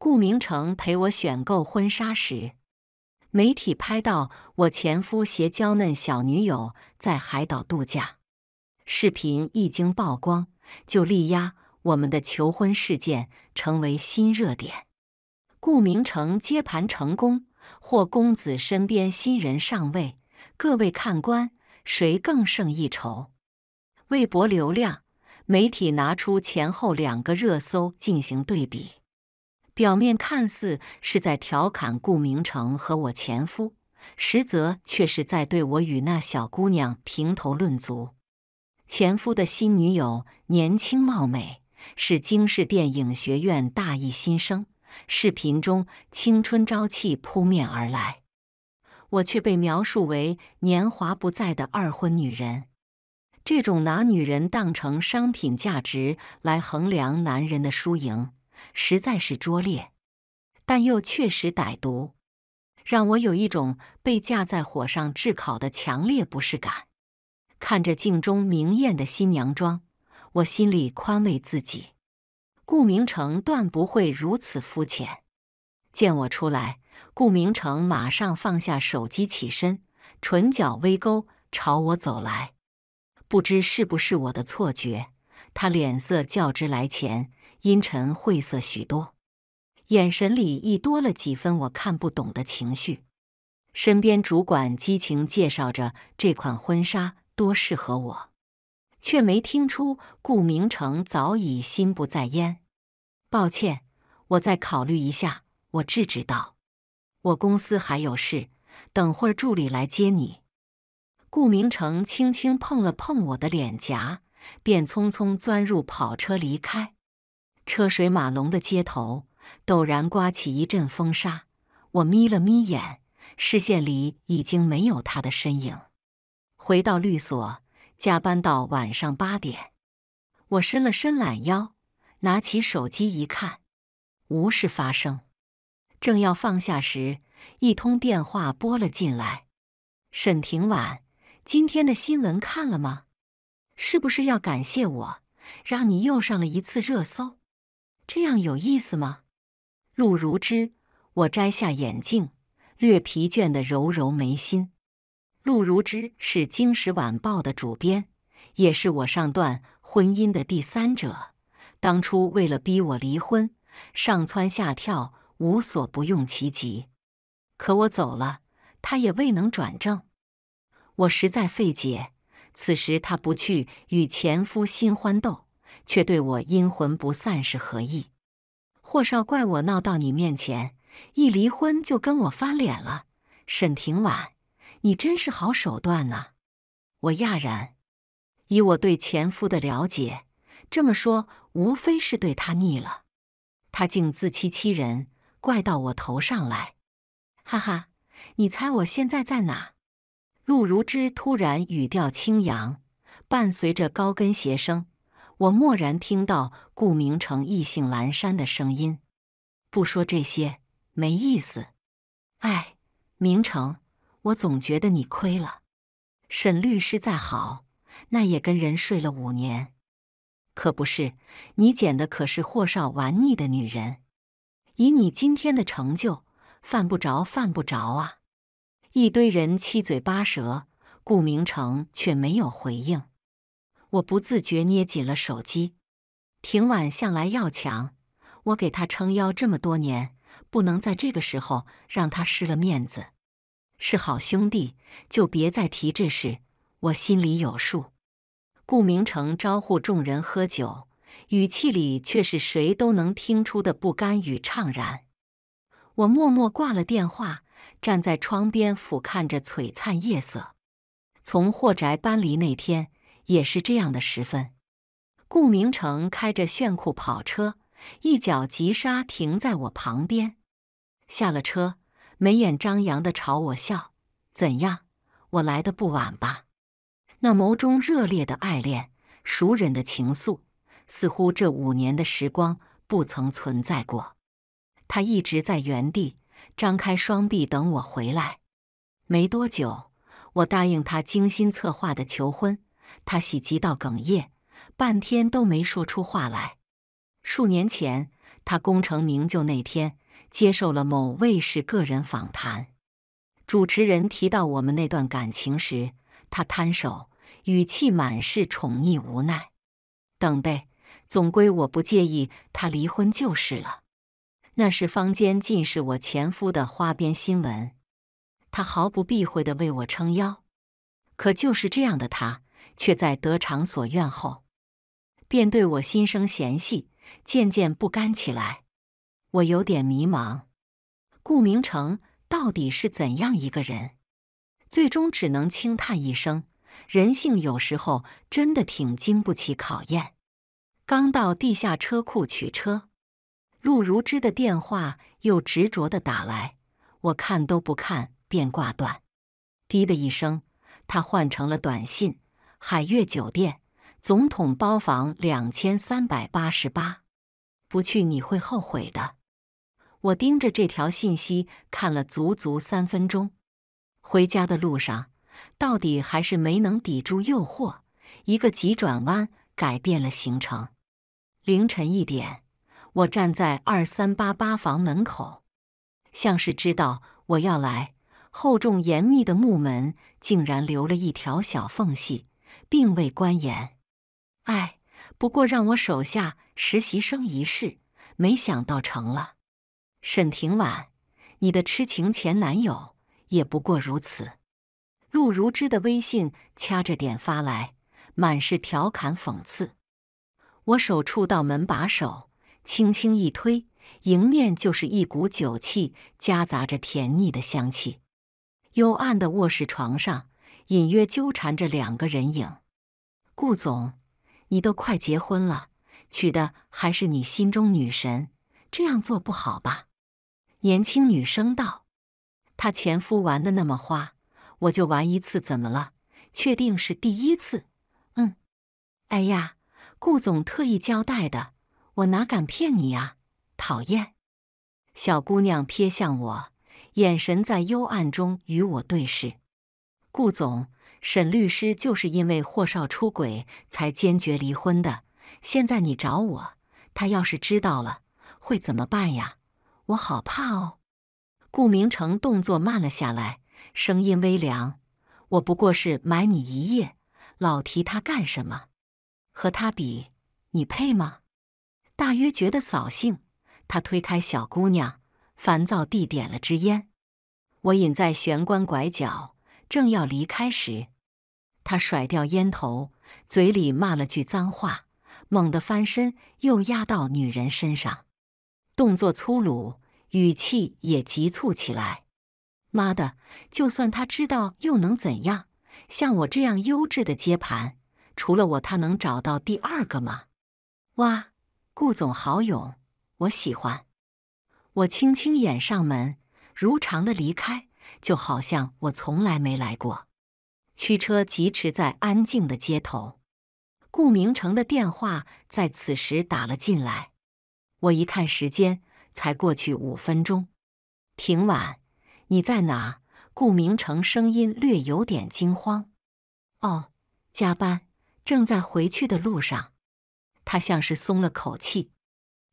顾明成陪我选购婚纱时，媒体拍到我前夫携娇嫩小女友在海岛度假。视频一经曝光，就力压我们的求婚事件，成为新热点。顾明成接盘成功，或公子身边新人上位。各位看官，谁更胜一筹？微博流量，媒体拿出前后两个热搜进行对比。表面看似是在调侃顾明成和我前夫，实则却是在对我与那小姑娘评头论足。前夫的新女友年轻貌美，是京市电影学院大一新生，视频中青春朝气扑面而来，我却被描述为年华不在的二婚女人。这种拿女人当成商品价值来衡量男人的输赢。实在是拙劣，但又确实歹毒，让我有一种被架在火上炙烤的强烈不适感。看着镜中明艳的新娘妆，我心里宽慰自己：顾明成断不会如此肤浅。见我出来，顾明成马上放下手机，起身，唇角微勾，朝我走来。不知是不是我的错觉，他脸色较之来前。阴沉晦涩许多，眼神里亦多了几分我看不懂的情绪。身边主管激情介绍着这款婚纱多适合我，却没听出顾明成早已心不在焉。抱歉，我再考虑一下。我制止道：“我公司还有事，等会儿助理来接你。”顾明成轻轻碰了碰我的脸颊，便匆匆钻入跑车离开。车水马龙的街头，陡然刮起一阵风沙。我眯了眯眼，视线里已经没有他的身影。回到律所，加班到晚上八点。我伸了伸懒腰，拿起手机一看，无事发生。正要放下时，一通电话拨了进来。沈庭婉，今天的新闻看了吗？是不是要感谢我，让你又上了一次热搜？这样有意思吗？陆如之，我摘下眼镜，略疲倦的揉揉眉心。陆如之是《京石晚报》的主编，也是我上段婚姻的第三者。当初为了逼我离婚，上蹿下跳，无所不用其极。可我走了，他也未能转正。我实在费解，此时他不去与前夫新欢斗。却对我阴魂不散是何意？霍少怪我闹到你面前，一离婚就跟我翻脸了。沈庭婉，你真是好手段呐！我讶然，以我对前夫的了解，这么说无非是对他腻了。他竟自欺欺人，怪到我头上来。哈哈，你猜我现在在哪？陆如芝突然语调轻扬，伴随着高跟鞋声。我蓦然听到顾明成意兴阑珊的声音：“不说这些没意思。哎，明成，我总觉得你亏了。沈律师再好，那也跟人睡了五年，可不是？你捡的可是霍少玩腻的女人。以你今天的成就，犯不着，犯不着啊！”一堆人七嘴八舌，顾明成却没有回应。我不自觉捏紧了手机。庭婉向来要强，我给他撑腰这么多年，不能在这个时候让他失了面子。是好兄弟，就别再提这事，我心里有数。顾明成招呼众人喝酒，语气里却是谁都能听出的不甘与怅然。我默默挂了电话，站在窗边俯瞰着璀璨夜色。从霍宅搬离那天。也是这样的时分，顾明成开着炫酷跑车，一脚急刹停在我旁边，下了车，眉眼张扬的朝我笑：“怎样，我来的不晚吧？”那眸中热烈的爱恋，熟稔的情愫，似乎这五年的时光不曾存在过。他一直在原地张开双臂等我回来。没多久，我答应他精心策划的求婚。他喜极到哽咽，半天都没说出话来。数年前，他功成名就那天，接受了某卫视个人访谈。主持人提到我们那段感情时，他摊手，语气满是宠溺无奈。等呗，总归我不介意他离婚就是了。那时坊间尽是我前夫的花边新闻，他毫不避讳的为我撑腰。可就是这样的他。却在得偿所愿后，便对我心生嫌隙，渐渐不甘起来。我有点迷茫，顾明成到底是怎样一个人？最终只能轻叹一声：人性有时候真的挺经不起考验。刚到地下车库取车，陆如芝的电话又执着的打来，我看都不看便挂断。滴的一声，他换成了短信。海悦酒店，总统包房两千三百八十八，不去你会后悔的。我盯着这条信息看了足足三分钟，回家的路上到底还是没能抵住诱惑，一个急转弯改变了行程。凌晨一点，我站在二三八八房门口，像是知道我要来，厚重严密的木门竟然留了一条小缝隙。并未关严，哎，不过让我手下实习生一试，没想到成了。沈庭婉，你的痴情前男友也不过如此。陆如之的微信掐着点发来，满是调侃讽刺。我手触到门把手，轻轻一推，迎面就是一股酒气，夹杂着甜腻的香气。幽暗的卧室床上。隐约纠缠着两个人影，顾总，你都快结婚了，娶的还是你心中女神，这样做不好吧？年轻女生道：“他前夫玩的那么花，我就玩一次，怎么了？确定是第一次？嗯，哎呀，顾总特意交代的，我哪敢骗你呀！讨厌。”小姑娘瞥向我，眼神在幽暗中与我对视。顾总，沈律师就是因为霍少出轨才坚决离婚的。现在你找我，他要是知道了会怎么办呀？我好怕哦。顾明成动作慢了下来，声音微凉：“我不过是买你一夜，老提他干什么？和他比，你配吗？”大约觉得扫兴，他推开小姑娘，烦躁地点了支烟。我隐在玄关拐角。正要离开时，他甩掉烟头，嘴里骂了句脏话，猛地翻身又压到女人身上，动作粗鲁，语气也急促起来。妈的，就算他知道又能怎样？像我这样优质的接盘，除了我，他能找到第二个吗？哇，顾总好勇，我喜欢。我轻轻掩上门，如常的离开。就好像我从来没来过。驱车疾驰在安静的街头，顾明成的电话在此时打了进来。我一看时间，才过去五分钟，挺晚。你在哪？顾明成声音略有点惊慌。哦，加班，正在回去的路上。他像是松了口气。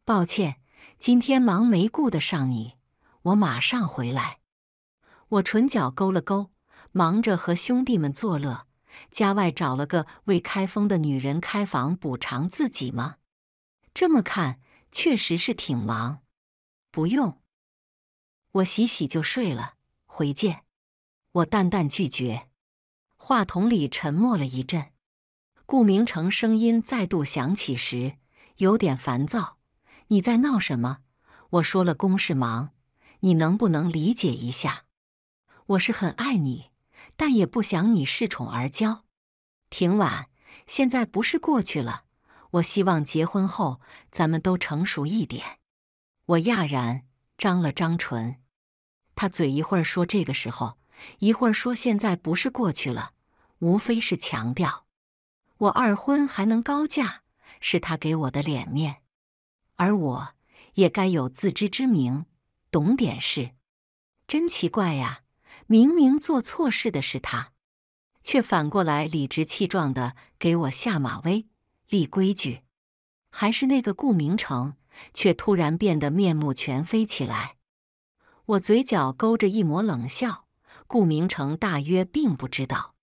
抱歉，今天忙没顾得上你，我马上回来。我唇角勾了勾，忙着和兄弟们作乐，家外找了个未开封的女人开房补偿自己吗？这么看确实是挺忙。不用，我洗洗就睡了。回见。我淡淡拒绝。话筒里沉默了一阵，顾明成声音再度响起时，有点烦躁：“你在闹什么？我说了公事忙，你能不能理解一下？”我是很爱你，但也不想你恃宠而骄。挺晚，现在不是过去了。我希望结婚后咱们都成熟一点。我讶然，张了张唇。他嘴一会儿说这个时候，一会儿说现在不是过去了，无非是强调我二婚还能高价，是他给我的脸面，而我也该有自知之明，懂点事。真奇怪呀。明明做错事的是他，却反过来理直气壮的给我下马威、立规矩。还是那个顾明成，却突然变得面目全非起来。我嘴角勾着一抹冷笑。顾明成大约并不知道，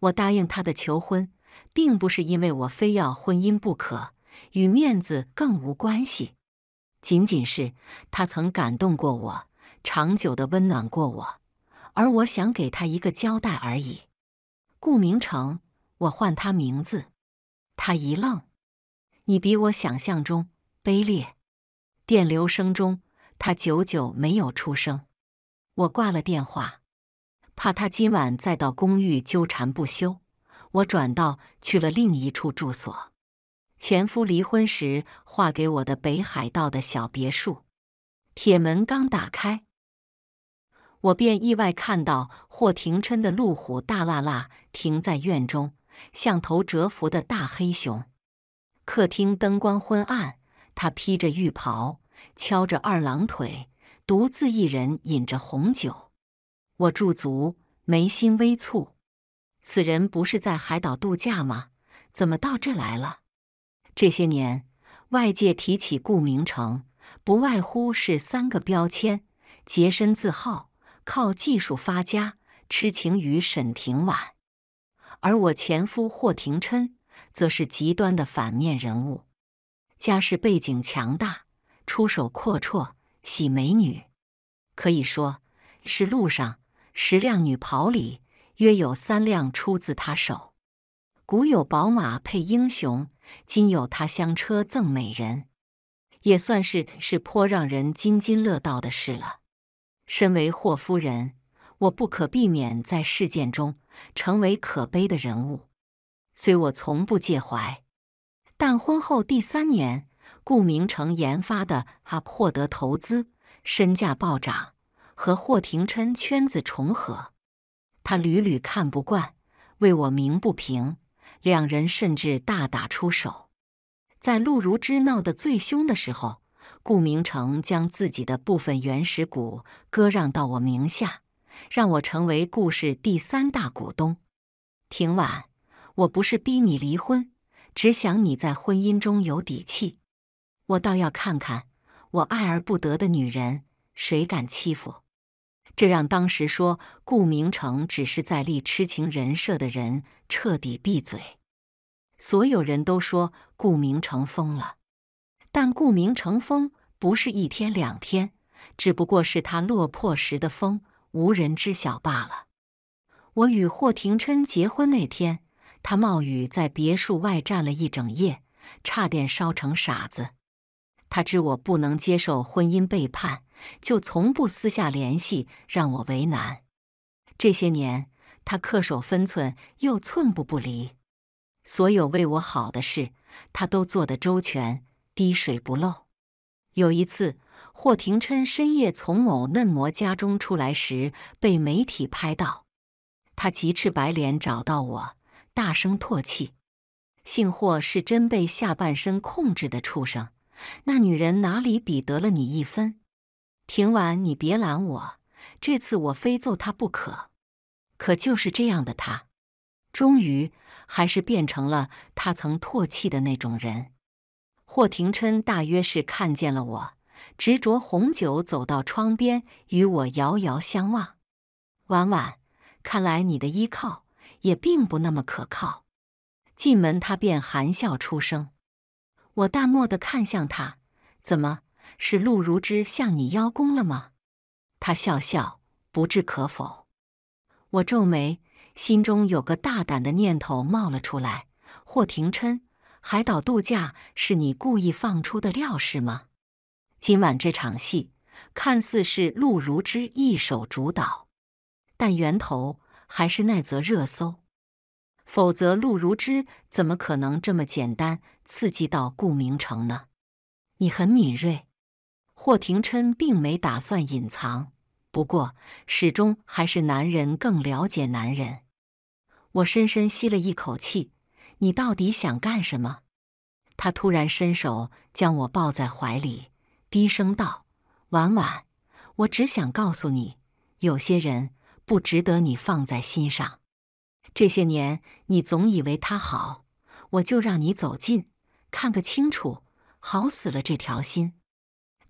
我答应他的求婚，并不是因为我非要婚姻不可，与面子更无关系。仅仅是他曾感动过我，长久的温暖过我。而我想给他一个交代而已。顾明成，我唤他名字，他一愣。你比我想象中卑劣。电流声中，他久久没有出声。我挂了电话，怕他今晚再到公寓纠缠不休，我转到去了另一处住所。前夫离婚时划给我的北海道的小别墅。铁门刚打开。我便意外看到霍廷琛的路虎大辣辣停在院中，像头蛰伏的大黑熊。客厅灯光昏暗，他披着浴袍，敲着二郎腿，独自一人饮着红酒。我驻足，眉心微蹙。此人不是在海岛度假吗？怎么到这来了？这些年，外界提起顾明成，不外乎是三个标签：洁身自好。靠技术发家，痴情于沈廷婉；而我前夫霍廷琛则是极端的反面人物，家世背景强大，出手阔绰，喜美女，可以说是路上十辆女跑里，约有三辆出自他手。古有宝马配英雄，今有他香车赠美人，也算是是颇让人津津乐道的事了。身为霍夫人，我不可避免在事件中成为可悲的人物。虽我从不介怀，但婚后第三年，顾明成研发的阿 p 德获得投资，身价暴涨，和霍廷琛圈子重合，他屡屡看不惯，为我鸣不平，两人甚至大打出手。在陆如之闹得最凶的时候。顾明成将自己的部分原始股割让到我名下，让我成为顾氏第三大股东。庭晚，我不是逼你离婚，只想你在婚姻中有底气。我倒要看看，我爱而不得的女人谁敢欺负？这让当时说顾明成只是在立痴情人设的人彻底闭嘴。所有人都说顾明成疯了。但顾明成风不是一天两天，只不过是他落魄时的风，无人知晓罢了。我与霍廷琛结婚那天，他冒雨在别墅外站了一整夜，差点烧成傻子。他知我不能接受婚姻背叛，就从不私下联系，让我为难。这些年，他恪守分寸，又寸步不离，所有为我好的事，他都做得周全。滴水不漏。有一次，霍廷琛深夜从某嫩模家中出来时被媒体拍到，他急赤白脸找到我，大声唾弃：“姓霍是真被下半身控制的畜生，那女人哪里比得了你一分？庭婉，你别拦我，这次我非揍他不可！”可就是这样的他，终于还是变成了他曾唾弃的那种人。霍廷琛大约是看见了我，执着红酒走到窗边，与我遥遥相望。婉婉，看来你的依靠也并不那么可靠。进门，他便含笑出声。我淡漠的看向他，怎么是陆如之向你邀功了吗？他笑笑，不置可否。我皱眉，心中有个大胆的念头冒了出来。霍廷琛。海岛度假是你故意放出的料是吗？今晚这场戏看似是陆如之一手主导，但源头还是那则热搜。否则陆如之怎么可能这么简单刺激到顾明成呢？你很敏锐，霍廷琛并没打算隐藏，不过始终还是男人更了解男人。我深深吸了一口气。你到底想干什么？他突然伸手将我抱在怀里，低声道：“婉婉，我只想告诉你，有些人不值得你放在心上。这些年你总以为他好，我就让你走近，看个清楚，好死了这条心。”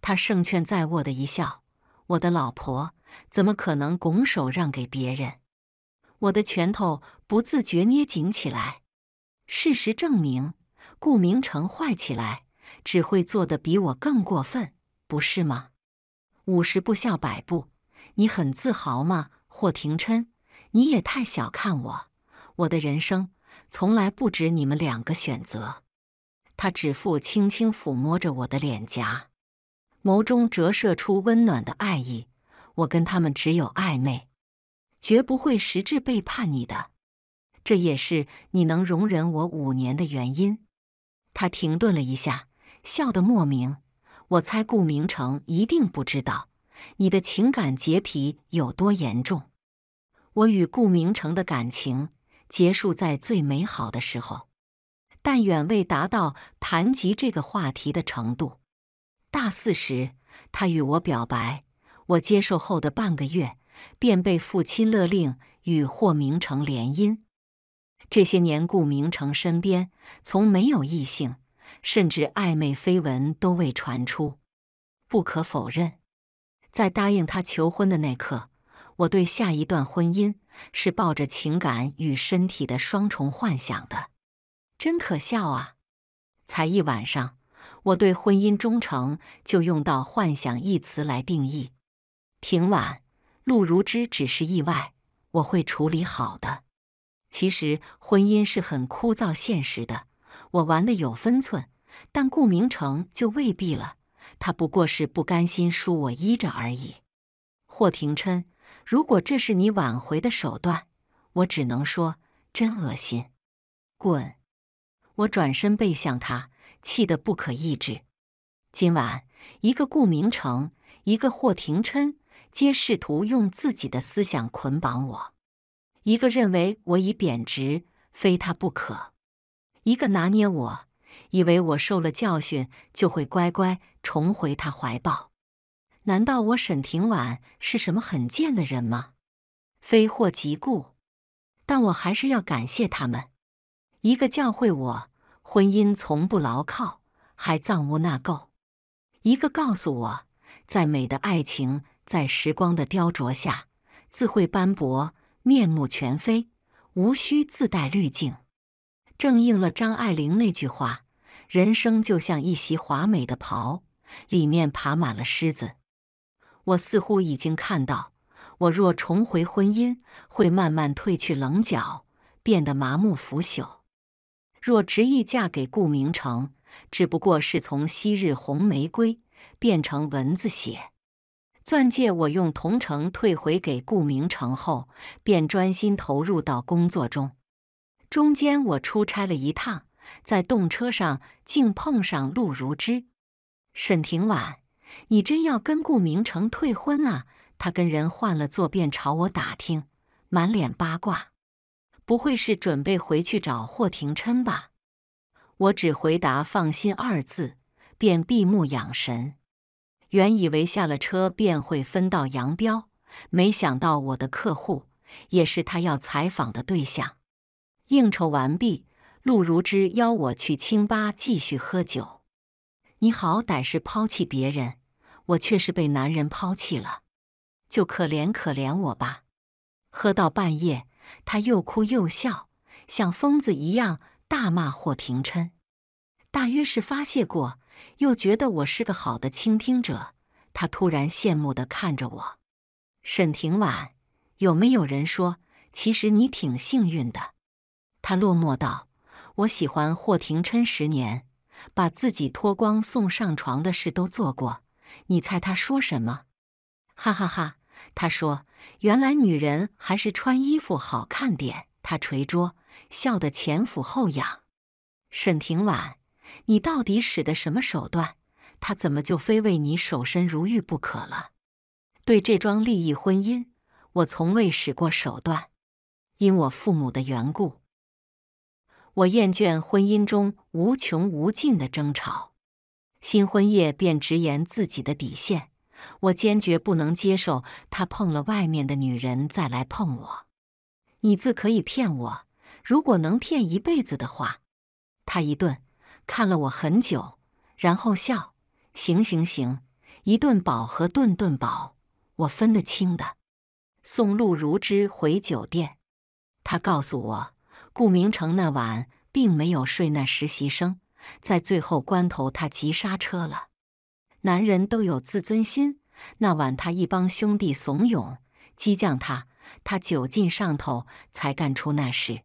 他胜券在握的一笑：“我的老婆，怎么可能拱手让给别人？”我的拳头不自觉捏紧起来。事实证明，顾明成坏起来只会做得比我更过分，不是吗？五十步笑百步，你很自豪吗？霍廷琛，你也太小看我。我的人生从来不止你们两个选择。他指腹轻轻抚摸着我的脸颊，眸中折射出温暖的爱意。我跟他们只有暧昧，绝不会实质背叛你的。这也是你能容忍我五年的原因。他停顿了一下，笑得莫名。我猜顾明成一定不知道你的情感洁癖有多严重。我与顾明成的感情结束在最美好的时候，但远未达到谈及这个话题的程度。大四时，他与我表白，我接受后的半个月，便被父亲勒令与霍明成联姻。这些年，顾明成身边从没有异性，甚至暧昧绯闻都未传出。不可否认，在答应他求婚的那刻，我对下一段婚姻是抱着情感与身体的双重幻想的。真可笑啊！才一晚上，我对婚姻忠诚就用到“幻想”一词来定义。挺晚，陆如之只是意外，我会处理好的。其实婚姻是很枯燥、现实的。我玩的有分寸，但顾明成就未必了。他不过是不甘心输我依着而已。霍廷琛，如果这是你挽回的手段，我只能说真恶心。滚！我转身背向他，气得不可抑制。今晚，一个顾明成，一个霍廷琛，皆试图用自己的思想捆绑我。一个认为我已贬值，非他不可；一个拿捏我，以为我受了教训就会乖乖重回他怀抱。难道我沈廷婉是什么很贱的人吗？非祸即故，但我还是要感谢他们。一个教会我婚姻从不牢靠，还藏污纳垢；一个告诉我，在美的爱情在时光的雕琢下自会斑驳。面目全非，无需自带滤镜，正应了张爱玲那句话：“人生就像一袭华美的袍，里面爬满了虱子。”我似乎已经看到，我若重回婚姻，会慢慢褪去棱角，变得麻木腐朽；若执意嫁给顾明诚，只不过是从昔日红玫瑰变成蚊子血。钻戒我用同城退回给顾明成后，便专心投入到工作中。中间我出差了一趟，在动车上竟碰上陆如之。沈廷婉。你真要跟顾明成退婚啊？他跟人换了座，便朝我打听，满脸八卦。不会是准备回去找霍廷琛吧？我只回答“放心”二字，便闭目养神。原以为下了车便会分道扬镳，没想到我的客户也是他要采访的对象。应酬完毕，陆如之邀我去清吧继续喝酒。你好歹是抛弃别人，我却是被男人抛弃了，就可怜可怜我吧。喝到半夜，他又哭又笑，像疯子一样大骂霍廷琛。大约是发泄过。又觉得我是个好的倾听者，他突然羡慕地看着我。沈婷婉，有没有人说，其实你挺幸运的？他落寞道：“我喜欢霍廷琛十年，把自己脱光送上床的事都做过。你猜他说什么？哈哈哈！他说，原来女人还是穿衣服好看点。”他捶桌，笑得前俯后仰。沈婷婉。你到底使的什么手段？他怎么就非为你守身如玉不可了？对这桩利益婚姻，我从未使过手段。因我父母的缘故，我厌倦婚姻中无穷无尽的争吵。新婚夜便直言自己的底线，我坚决不能接受他碰了外面的女人再来碰我。你自可以骗我，如果能骗一辈子的话。他一顿。看了我很久，然后笑：“行行行，一顿饱和顿顿饱，我分得清的。”送陆如之回酒店，他告诉我，顾明成那晚并没有睡那实习生，在最后关头他急刹车了。男人都有自尊心，那晚他一帮兄弟怂恿激将他，他酒劲上头才干出那事。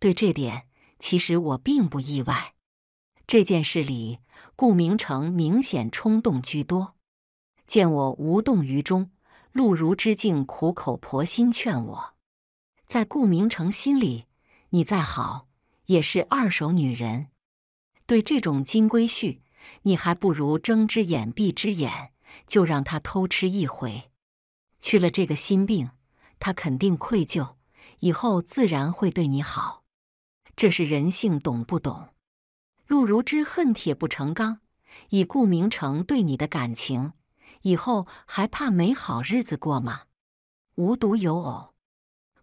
对这点，其实我并不意外。这件事里，顾明成明显冲动居多。见我无动于衷，陆如之竟苦口婆心劝我：“在顾明成心里，你再好也是二手女人。对这种金龟婿，你还不如睁只眼闭只眼，就让他偷吃一回。去了这个心病，他肯定愧疚，以后自然会对你好。这是人性，懂不懂？”陆如之恨铁不成钢，以顾明成对你的感情，以后还怕没好日子过吗？无独有偶，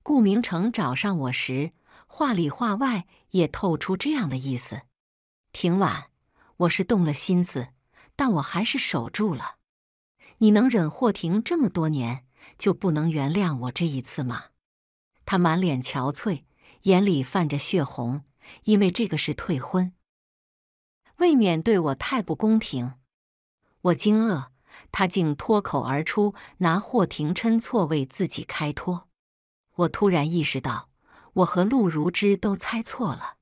顾明成找上我时，话里话外也透出这样的意思。庭婉，我是动了心思，但我还是守住了。你能忍霍婷这么多年，就不能原谅我这一次吗？他满脸憔悴，眼里泛着血红，因为这个是退婚。未免对我太不公平，我惊愕，他竟脱口而出拿霍廷琛错为自己开脱。我突然意识到，我和陆如之都猜错了，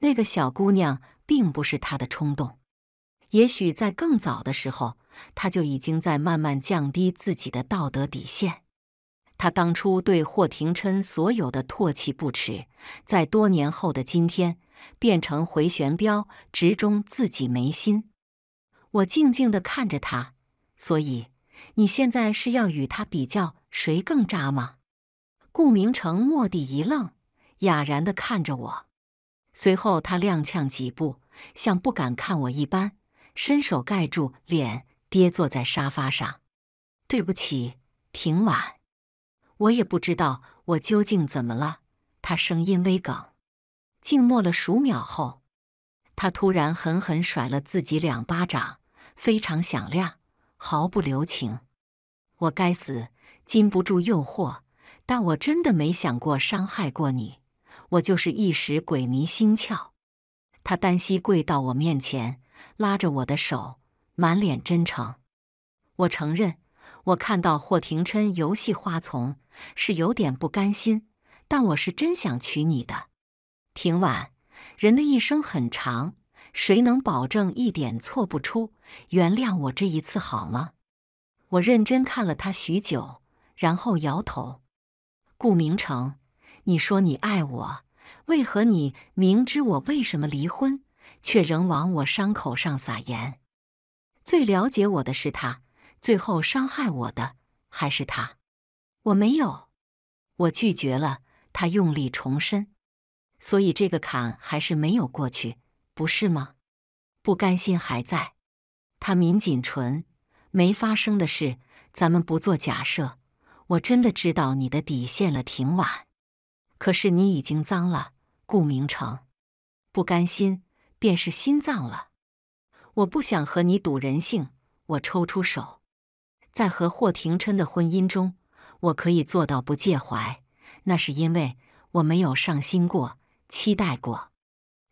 那个小姑娘并不是他的冲动。也许在更早的时候，她就已经在慢慢降低自己的道德底线。她当初对霍廷琛所有的唾弃不耻，在多年后的今天。变成回旋镖，直中自己眉心。我静静地看着他，所以你现在是要与他比较谁更渣吗？顾明成蓦地一愣，哑然地看着我，随后他踉跄几步，像不敢看我一般，伸手盖住脸，跌坐在沙发上。对不起，挺晚，我也不知道我究竟怎么了。他声音微哽。静默了数秒后，他突然狠狠甩了自己两巴掌，非常响亮，毫不留情。我该死，禁不住诱惑，但我真的没想过伤害过你，我就是一时鬼迷心窍。他单膝跪到我面前，拉着我的手，满脸真诚。我承认，我看到霍廷琛游戏花丛是有点不甘心，但我是真想娶你的。挺晚，人的一生很长，谁能保证一点错不出？原谅我这一次好吗？我认真看了他许久，然后摇头。顾明成，你说你爱我，为何你明知我为什么离婚，却仍往我伤口上撒盐？最了解我的是他，最后伤害我的还是他。我没有，我拒绝了。他用力重申。所以这个坎还是没有过去，不是吗？不甘心还在。他抿紧唇，没发生的事，咱们不做假设。我真的知道你的底线了，挺晚，可是你已经脏了，顾明诚。不甘心，便是心脏了。我不想和你赌人性。我抽出手，在和霍廷琛的婚姻中，我可以做到不介怀，那是因为我没有上心过。期待过，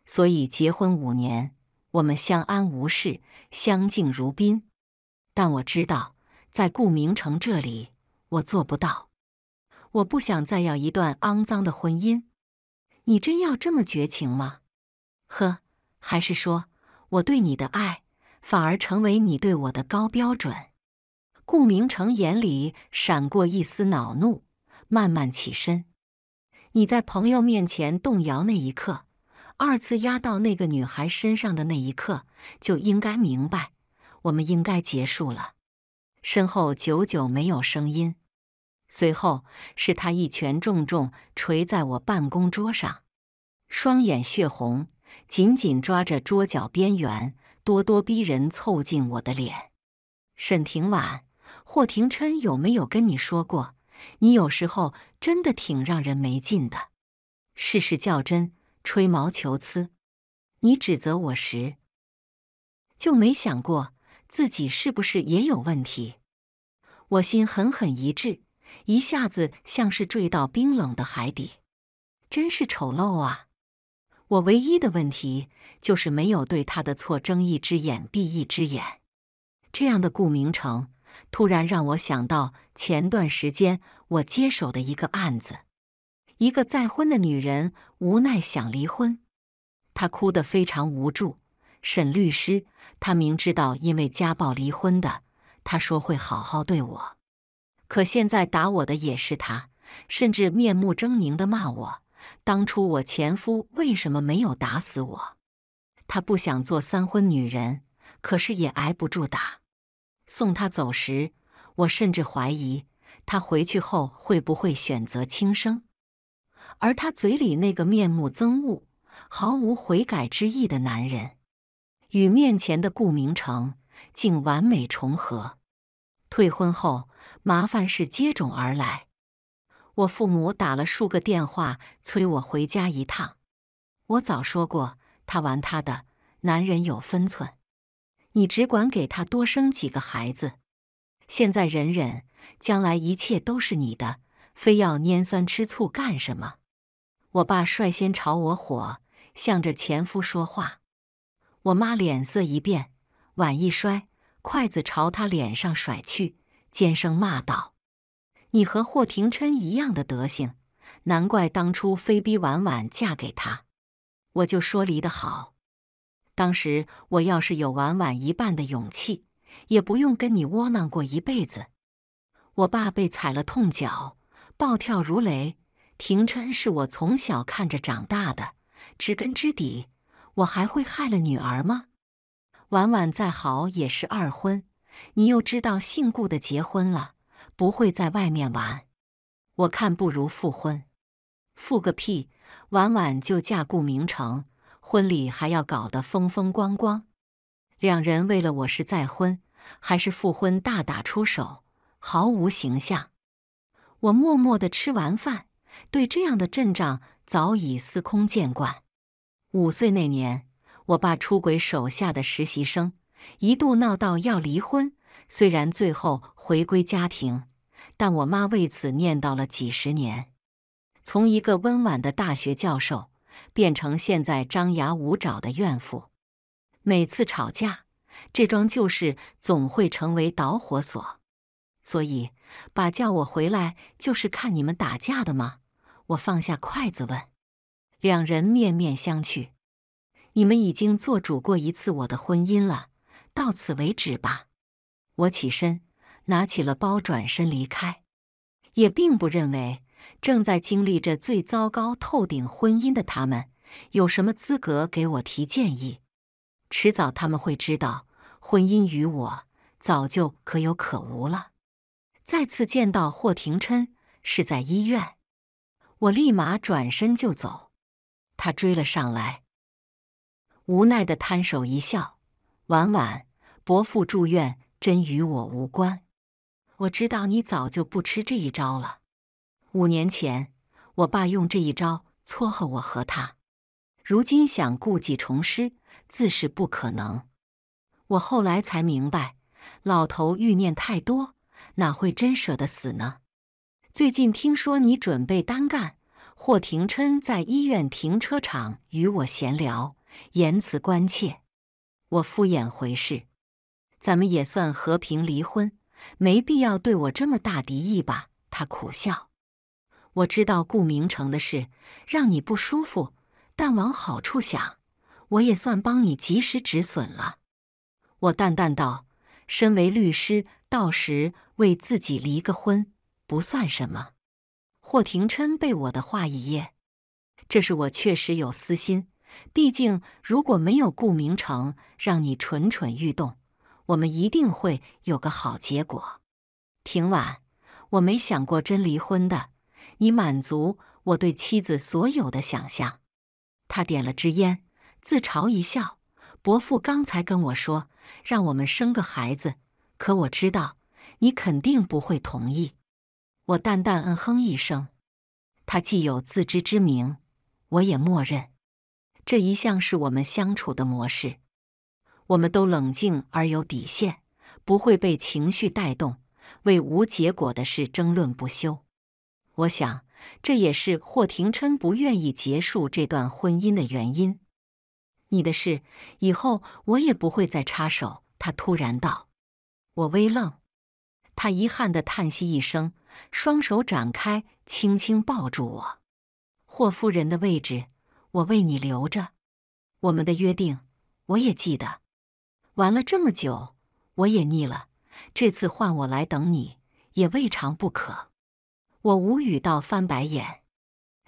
所以结婚五年，我们相安无事，相敬如宾。但我知道，在顾明成这里，我做不到。我不想再要一段肮脏的婚姻。你真要这么绝情吗？呵，还是说我对你的爱，反而成为你对我的高标准？顾明成眼里闪过一丝恼怒，慢慢起身。你在朋友面前动摇那一刻，二次压到那个女孩身上的那一刻，就应该明白，我们应该结束了。身后久久没有声音，随后是他一拳重重捶在我办公桌上，双眼血红，紧紧抓着桌角边缘，咄咄逼人，凑近我的脸。沈庭婉，霍廷琛有没有跟你说过？你有时候真的挺让人没劲的，事事较真，吹毛求疵。你指责我时，就没想过自己是不是也有问题？我心狠狠一滞，一下子像是坠到冰冷的海底，真是丑陋啊！我唯一的问题就是没有对他的错睁一只眼闭一只眼。这样的顾明成。突然让我想到前段时间我接手的一个案子，一个再婚的女人无奈想离婚，她哭得非常无助。沈律师，她明知道因为家暴离婚的，她说会好好对我。可现在打我的也是他，甚至面目狰狞的骂我。当初我前夫为什么没有打死我？她不想做三婚女人，可是也挨不住打。送他走时，我甚至怀疑他回去后会不会选择轻生。而他嘴里那个面目憎恶、毫无悔改之意的男人，与面前的顾明成竟完美重合。退婚后，麻烦事接踵而来。我父母打了数个电话催我回家一趟。我早说过，他玩他的，男人有分寸。你只管给他多生几个孩子，现在忍忍，将来一切都是你的，非要拈酸吃醋干什么？我爸率先朝我火，向着前夫说话。我妈脸色一变，碗一摔，筷子朝他脸上甩去，尖声骂道：“你和霍廷琛一样的德行，难怪当初非逼婉婉嫁给他，我就说离得好。”当时我要是有婉婉一半的勇气，也不用跟你窝囊过一辈子。我爸被踩了痛脚，暴跳如雷。廷琛是我从小看着长大的，知根知底，我还会害了女儿吗？婉婉再好也是二婚，你又知道姓顾的结婚了，不会在外面玩。我看不如复婚，复个屁！婉婉就嫁顾明成。婚礼还要搞得风风光光，两人为了我是再婚还是复婚大打出手，毫无形象。我默默的吃完饭，对这样的阵仗早已司空见惯。五岁那年，我爸出轨手下的实习生，一度闹到要离婚，虽然最后回归家庭，但我妈为此念叨了几十年。从一个温婉的大学教授。变成现在张牙舞爪的怨妇。每次吵架，这桩旧事总会成为导火索。所以，把叫我回来，就是看你们打架的吗？我放下筷子问。两人面面相觑。你们已经做主过一次我的婚姻了，到此为止吧。我起身，拿起了包，转身离开。也并不认为。正在经历着最糟糕透顶婚姻的他们，有什么资格给我提建议？迟早他们会知道，婚姻与我早就可有可无了。再次见到霍廷琛是在医院，我立马转身就走。他追了上来，无奈的摊手一笑：“婉婉，伯父住院真与我无关。我知道你早就不吃这一招了。”五年前，我爸用这一招撮合我和他，如今想故技重施，自是不可能。我后来才明白，老头欲念太多，哪会真舍得死呢？最近听说你准备单干，霍廷琛在医院停车场与我闲聊，言辞关切。我敷衍回事，咱们也算和平离婚，没必要对我这么大敌意吧？他苦笑。我知道顾明成的事让你不舒服，但往好处想，我也算帮你及时止损了。我淡淡道：“身为律师，到时为自己离个婚不算什么。”霍廷琛被我的话一噎：“这是我确实有私心，毕竟如果没有顾明成让你蠢蠢欲动，我们一定会有个好结果。”庭婉，我没想过真离婚的。你满足我对妻子所有的想象。他点了支烟，自嘲一笑。伯父刚才跟我说，让我们生个孩子，可我知道你肯定不会同意。我淡淡嗯哼一声。他既有自知之明，我也默认。这一向是我们相处的模式。我们都冷静而有底线，不会被情绪带动，为无结果的事争论不休。我想，这也是霍廷琛不愿意结束这段婚姻的原因。你的事以后我也不会再插手。他突然道。我微愣。他遗憾的叹息一声，双手展开，轻轻抱住我。霍夫人的位置，我为你留着。我们的约定，我也记得。玩了这么久，我也腻了。这次换我来等你，也未尝不可。我无语到翻白眼，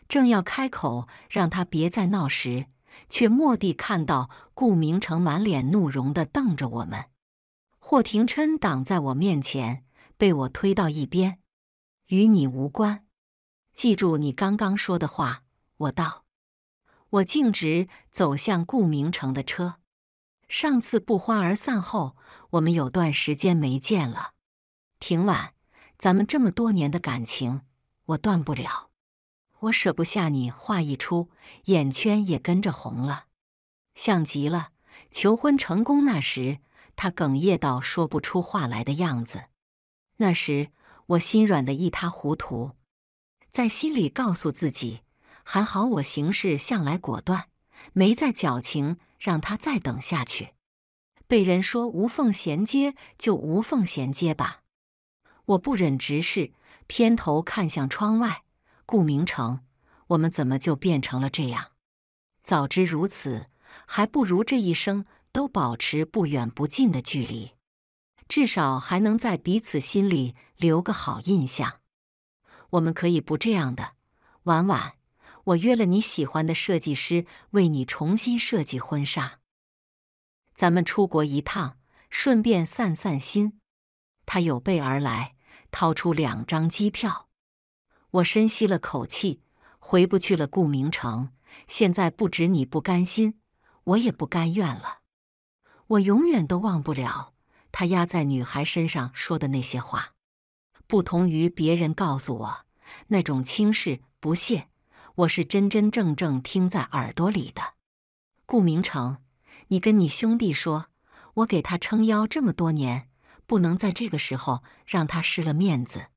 正要开口让他别再闹时，却蓦地看到顾明成满脸怒容的瞪着我们，霍廷琛挡在我面前，被我推到一边，与你无关。记住你刚刚说的话，我道。我径直走向顾明成的车。上次不欢而散后，我们有段时间没见了。庭晚，咱们这么多年的感情。我断不了，我舍不下你。话一出，眼圈也跟着红了，像极了求婚成功那时他哽咽到说不出话来的样子。那时我心软的一塌糊涂，在心里告诉自己，还好我行事向来果断，没再矫情让他再等下去。被人说无缝衔接就无缝衔接吧。我不忍直视，偏头看向窗外。顾明成，我们怎么就变成了这样？早知如此，还不如这一生都保持不远不近的距离，至少还能在彼此心里留个好印象。我们可以不这样的，婉婉，我约了你喜欢的设计师为你重新设计婚纱，咱们出国一趟，顺便散散心。他有备而来。掏出两张机票，我深吸了口气，回不去了。顾明成，现在不止你不甘心，我也不甘愿了。我永远都忘不了他压在女孩身上说的那些话，不同于别人告诉我那种轻视不屑，我是真真正正听在耳朵里的。顾明成，你跟你兄弟说，我给他撑腰这么多年。不能在这个时候让他失了面子。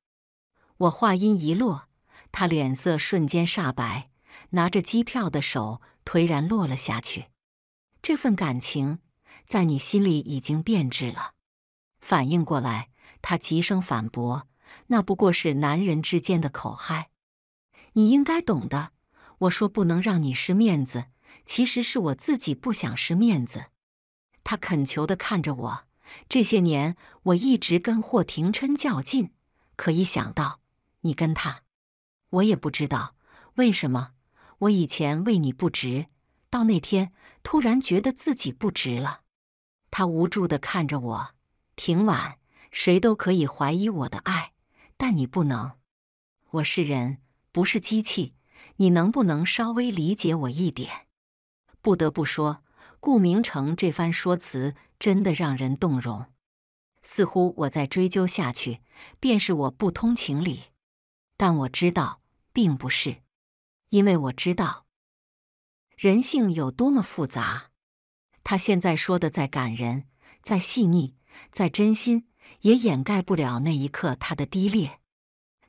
我话音一落，他脸色瞬间煞白，拿着机票的手颓然落了下去。这份感情在你心里已经变质了。反应过来，他急声反驳：“那不过是男人之间的口嗨，你应该懂的。”我说：“不能让你失面子，其实是我自己不想失面子。”他恳求的看着我。这些年我一直跟霍廷琛较劲，可一想到你跟他，我也不知道为什么。我以前为你不值，到那天突然觉得自己不值了。他无助地看着我，挺晚，谁都可以怀疑我的爱，但你不能。我是人，不是机器，你能不能稍微理解我一点？不得不说，顾明成这番说辞。真的让人动容，似乎我再追究下去，便是我不通情理。但我知道并不是，因为我知道人性有多么复杂。他现在说的再感人，再细腻，再真心，也掩盖不了那一刻他的低劣。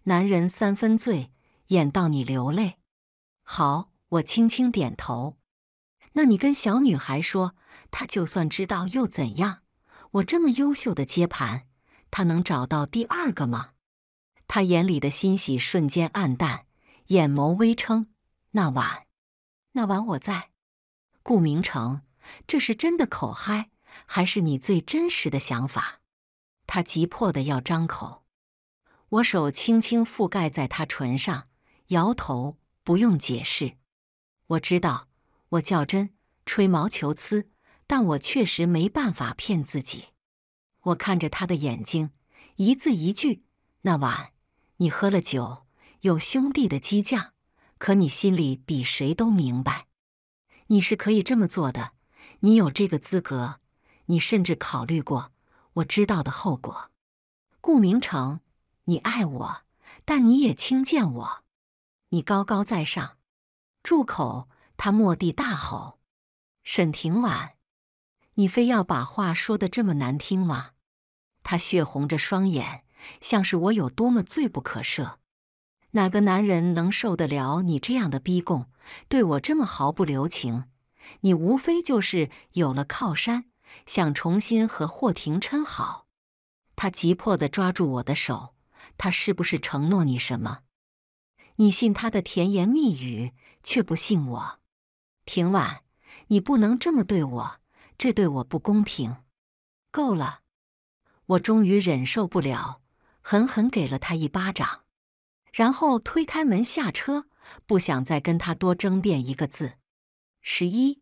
男人三分醉，演到你流泪。好，我轻轻点头。那你跟小女孩说，她就算知道又怎样？我这么优秀的接盘，她能找到第二个吗？她眼里的欣喜瞬间暗淡，眼眸微撑。那晚，那晚我在。顾明成，这是真的口嗨，还是你最真实的想法？他急迫的要张口，我手轻轻覆盖在他唇上，摇头，不用解释，我知道。我较真，吹毛求疵，但我确实没办法骗自己。我看着他的眼睛，一字一句：“那晚你喝了酒，有兄弟的激将，可你心里比谁都明白，你是可以这么做的，你有这个资格，你甚至考虑过我知道的后果。”顾明成，你爱我，但你也轻贱我，你高高在上，住口！他蓦地大吼：“沈廷婉，你非要把话说的这么难听吗？”他血红着双眼，像是我有多么罪不可赦。哪个男人能受得了你这样的逼供？对我这么毫不留情？你无非就是有了靠山，想重新和霍廷琛好。他急迫地抓住我的手：“他是不是承诺你什么？你信他的甜言蜜语，却不信我？”婷婉，你不能这么对我，这对我不公平！够了，我终于忍受不了，狠狠给了他一巴掌，然后推开门下车，不想再跟他多争辩一个字。十一，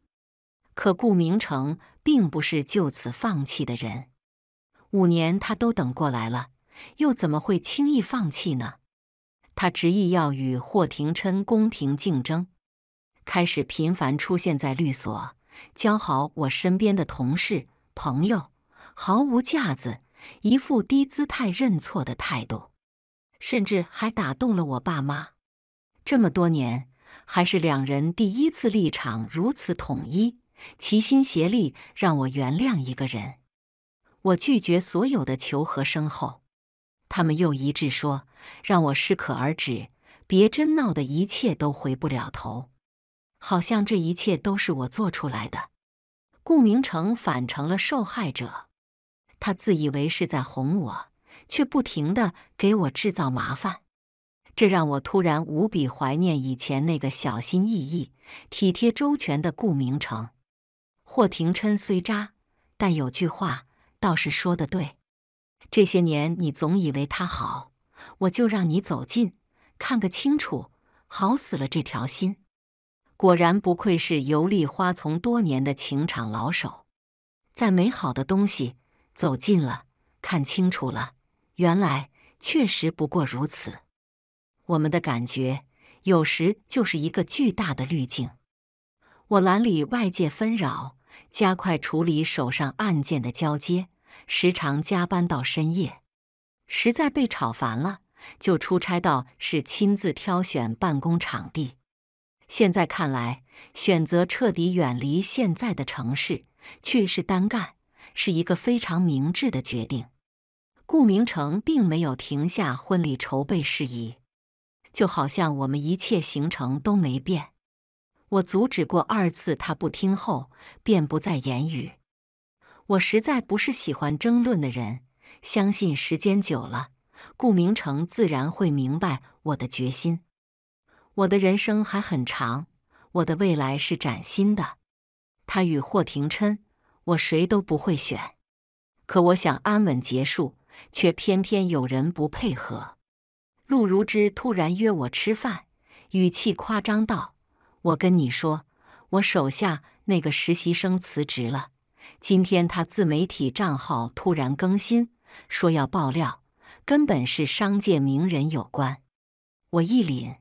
可顾明成并不是就此放弃的人，五年他都等过来了，又怎么会轻易放弃呢？他执意要与霍廷琛公平竞争。开始频繁出现在律所，交好我身边的同事朋友，毫无架子，一副低姿态认错的态度，甚至还打动了我爸妈。这么多年，还是两人第一次立场如此统一，齐心协力让我原谅一个人。我拒绝所有的求和声后，他们又一致说让我适可而止，别真闹得一切都回不了头。好像这一切都是我做出来的，顾明成反成了受害者。他自以为是在哄我，却不停的给我制造麻烦。这让我突然无比怀念以前那个小心翼翼、体贴周全的顾明成。霍廷琛虽渣，但有句话倒是说的对：这些年你总以为他好，我就让你走近，看个清楚，好死了这条心。果然不愧是游历花丛多年的情场老手。再美好的东西，走近了，看清楚了，原来确实不过如此。我们的感觉有时就是一个巨大的滤镜。我懒理外界纷扰，加快处理手上案件的交接，时常加班到深夜。实在被吵烦了，就出差到市亲自挑选办公场地。现在看来，选择彻底远离现在的城市，去是单干，是一个非常明智的决定。顾明成并没有停下婚礼筹备事宜，就好像我们一切行程都没变。我阻止过二次，他不听后便不再言语。我实在不是喜欢争论的人，相信时间久了，顾明成自然会明白我的决心。我的人生还很长，我的未来是崭新的。他与霍廷琛，我谁都不会选。可我想安稳结束，却偏偏有人不配合。陆如之突然约我吃饭，语气夸张道：“我跟你说，我手下那个实习生辞职了。今天他自媒体账号突然更新，说要爆料，根本是商界名人有关。”我一凛。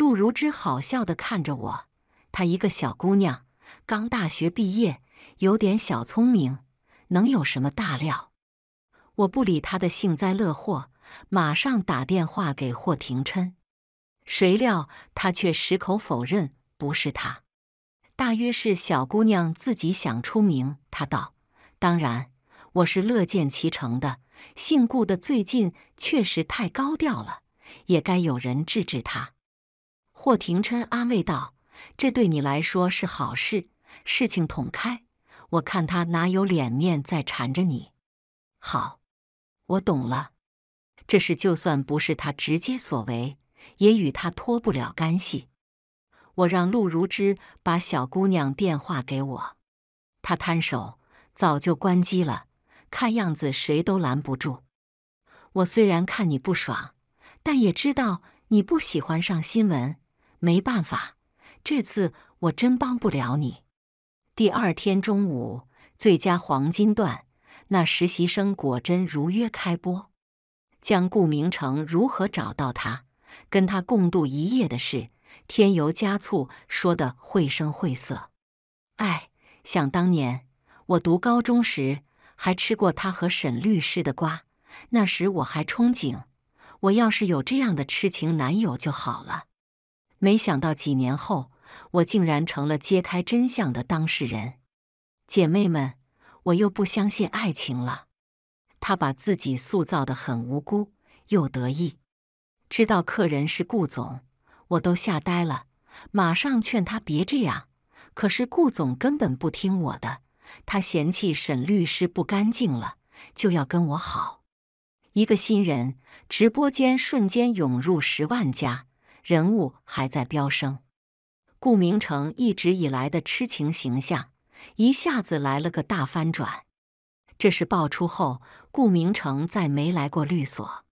陆如之好笑的看着我，她一个小姑娘，刚大学毕业，有点小聪明，能有什么大料？我不理她的幸灾乐祸，马上打电话给霍廷琛。谁料他却矢口否认，不是他。大约是小姑娘自己想出名，他道。当然，我是乐见其成的。姓顾的最近确实太高调了，也该有人制止他。霍廷琛安慰道：“这对你来说是好事，事情捅开，我看他哪有脸面再缠着你。”好，我懂了。这事就算不是他直接所为，也与他脱不了干系。我让陆如芝把小姑娘电话给我。他摊手：“早就关机了，看样子谁都拦不住。”我虽然看你不爽，但也知道你不喜欢上新闻。没办法，这次我真帮不了你。第二天中午，最佳黄金段，那实习生果真如约开播，将顾明成如何找到他，跟他共度一夜的事添油加醋说的绘声绘色。哎，想当年我读高中时还吃过他和沈律师的瓜，那时我还憧憬，我要是有这样的痴情男友就好了。没想到几年后，我竟然成了揭开真相的当事人。姐妹们，我又不相信爱情了。他把自己塑造的很无辜，又得意。知道客人是顾总，我都吓呆了，马上劝他别这样。可是顾总根本不听我的，他嫌弃沈律师不干净了，就要跟我好。一个新人直播间瞬间涌入十万加，人物还在飙升，顾明成一直以来的痴情形象一下子来了个大翻转。这事爆出后，顾明成再没来过律所，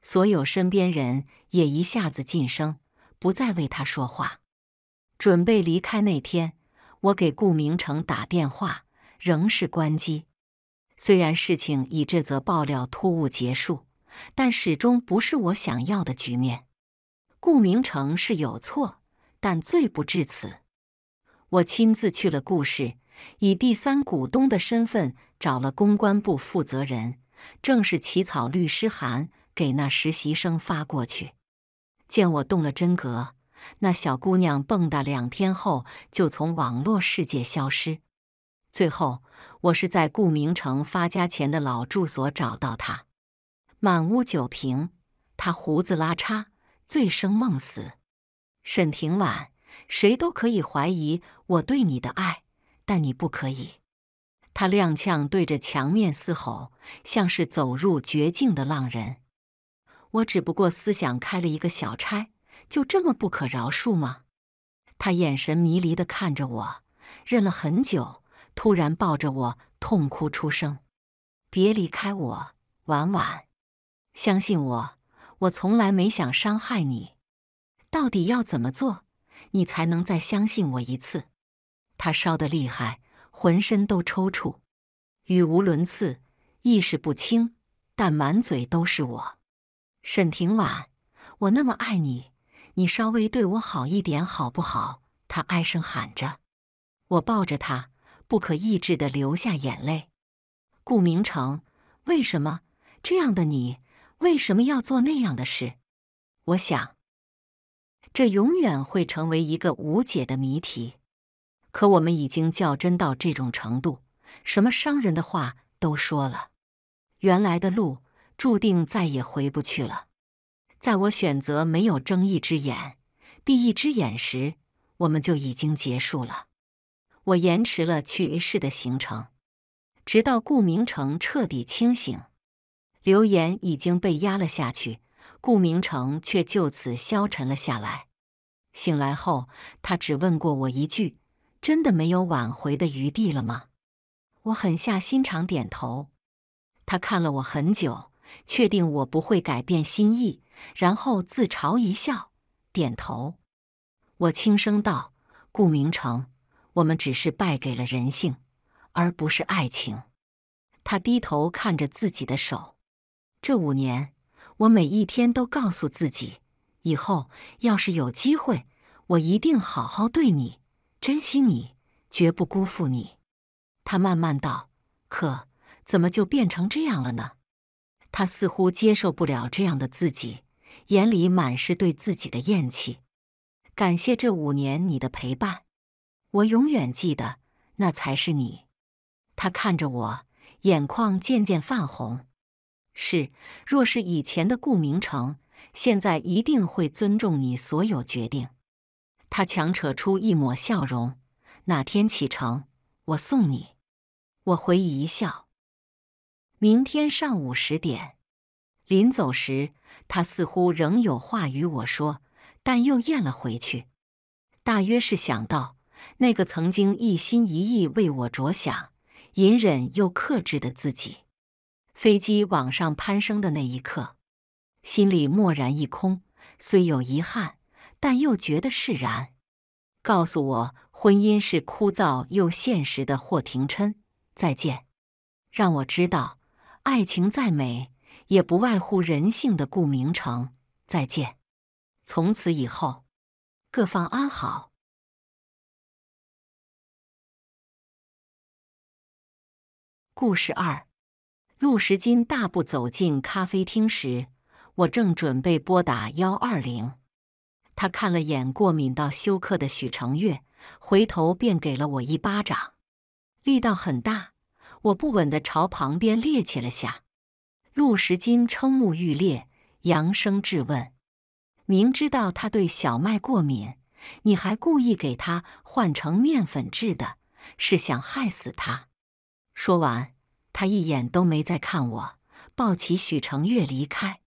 所有身边人也一下子噤声，不再为他说话。准备离开那天，我给顾明成打电话，仍是关机。虽然事情以这则爆料突兀结束，但始终不是我想要的局面。顾明成是有错，但罪不至此。我亲自去了顾氏，以第三股东的身份找了公关部负责人，正式起草律师函给那实习生发过去。见我动了真格，那小姑娘蹦哒两天后就从网络世界消失。最后，我是在顾明成发家前的老住所找到他，满屋酒瓶，他胡子拉碴。醉生梦死，沈庭婉，谁都可以怀疑我对你的爱，但你不可以。他踉跄对着墙面嘶吼，像是走入绝境的浪人。我只不过思想开了一个小差，就这么不可饶恕吗？他眼神迷离的看着我，认了很久，突然抱着我痛哭出声：“别离开我，婉婉，相信我。”我从来没想伤害你，到底要怎么做，你才能再相信我一次？他烧得厉害，浑身都抽搐，语无伦次，意识不清，但满嘴都是我，沈庭婉，我那么爱你，你稍微对我好一点好不好？他哀声喊着，我抱着他，不可抑制的流下眼泪。顾明成，为什么这样的你？为什么要做那样的事？我想，这永远会成为一个无解的谜题。可我们已经较真到这种程度，什么伤人的话都说了。原来的路注定再也回不去了。在我选择没有睁一只眼闭一只眼时，我们就已经结束了。我延迟了去世的行程，直到顾明成彻底清醒。流言已经被压了下去，顾明成却就此消沉了下来。醒来后，他只问过我一句：“真的没有挽回的余地了吗？”我狠下心肠点头。他看了我很久，确定我不会改变心意，然后自嘲一笑，点头。我轻声道：“顾明成，我们只是败给了人性，而不是爱情。”他低头看着自己的手。这五年，我每一天都告诉自己，以后要是有机会，我一定好好对你，珍惜你，绝不辜负你。他慢慢道：“可怎么就变成这样了呢？”他似乎接受不了这样的自己，眼里满是对自己的厌弃。感谢这五年你的陪伴，我永远记得那才是你。他看着我，眼眶渐渐泛红。是，若是以前的顾明成，现在一定会尊重你所有决定。他强扯出一抹笑容，哪天启程，我送你。我回忆一笑，明天上午十点。临走时，他似乎仍有话与我说，但又咽了回去，大约是想到那个曾经一心一意为我着想、隐忍又克制的自己。飞机往上攀升的那一刻，心里蓦然一空，虽有遗憾，但又觉得释然。告诉我，婚姻是枯燥又现实的，霍廷琛，再见。让我知道，爱情再美，也不外乎人性的，顾明成，再见。从此以后，各方安好。故事二。陆时金大步走进咖啡厅时，我正准备拨打幺二零。他看了眼过敏到休克的许承月，回头便给了我一巴掌，力道很大。我不稳地朝旁边趔趄了下。陆时金瞠目欲裂，扬声质问：“明知道他对小麦过敏，你还故意给他换成面粉制的，是想害死他？”说完。他一眼都没再看我，抱起许成月离开。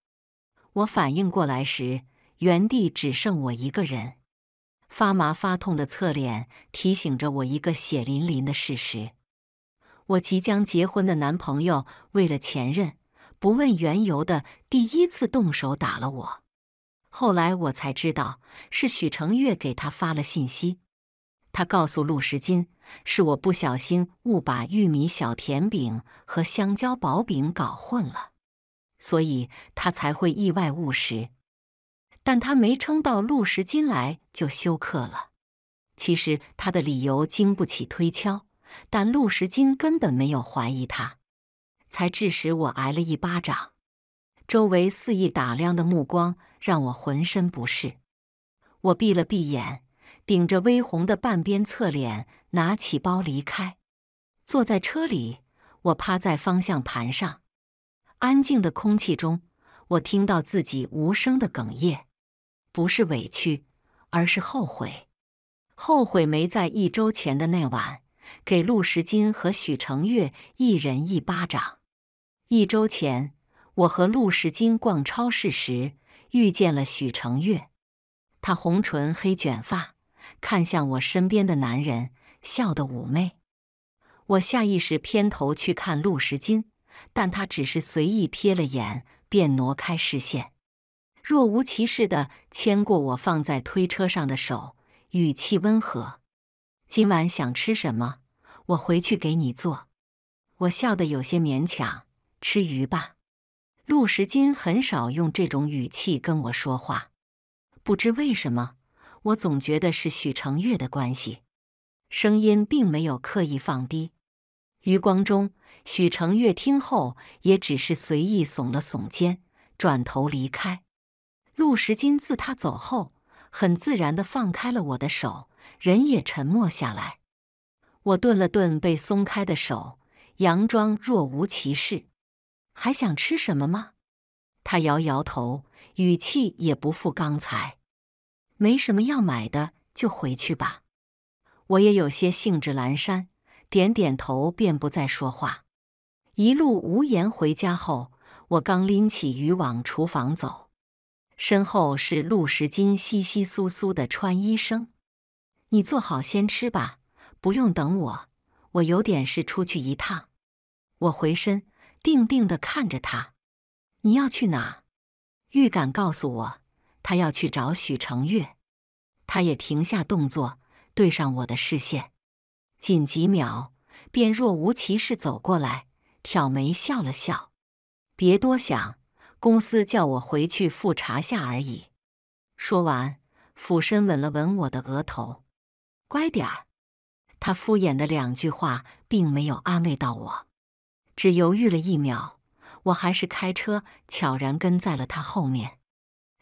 我反应过来时，原地只剩我一个人。发麻发痛的侧脸提醒着我一个血淋淋的事实：我即将结婚的男朋友为了前任，不问缘由的第一次动手打了我。后来我才知道，是许成月给他发了信息，他告诉陆时金。是我不小心误把玉米小甜饼和香蕉薄饼搞混了，所以他才会意外误食。但他没撑到陆时金来就休克了。其实他的理由经不起推敲，但陆时金根本没有怀疑他，才致使我挨了一巴掌。周围肆意打量的目光让我浑身不适，我闭了闭眼。顶着微红的半边侧脸，拿起包离开。坐在车里，我趴在方向盘上，安静的空气中，我听到自己无声的哽咽，不是委屈，而是后悔，后悔没在一周前的那晚给陆时金和许成月一人一巴掌。一周前，我和陆时金逛超市时遇见了许成月，他红唇黑卷发。看向我身边的男人，笑得妩媚。我下意识偏头去看陆时金，但他只是随意瞥了眼，便挪开视线，若无其事地牵过我放在推车上的手，语气温和：“今晚想吃什么？我回去给你做。”我笑得有些勉强：“吃鱼吧。”陆时金很少用这种语气跟我说话，不知为什么。我总觉得是许承月的关系，声音并没有刻意放低。余光中，许承月听后也只是随意耸了耸肩，转头离开。陆时金自他走后，很自然的放开了我的手，人也沉默下来。我顿了顿被松开的手，佯装若无其事。还想吃什么吗？他摇摇头，语气也不复刚才。没什么要买的，就回去吧。我也有些兴致阑珊，点点头便不再说话。一路无言回家后，我刚拎起鱼往厨房走，身后是陆时金窸窸窣窣的穿衣声。你坐好先吃吧，不用等我，我有点事出去一趟。我回身，定定的看着他，你要去哪？预感告诉我。他要去找许承月。他也停下动作，对上我的视线，仅几秒便若无其事走过来，挑眉笑了笑：“别多想，公司叫我回去复查下而已。”说完，俯身吻了吻我的额头，“乖点儿。”他敷衍的两句话并没有安慰到我，只犹豫了一秒，我还是开车悄然跟在了他后面。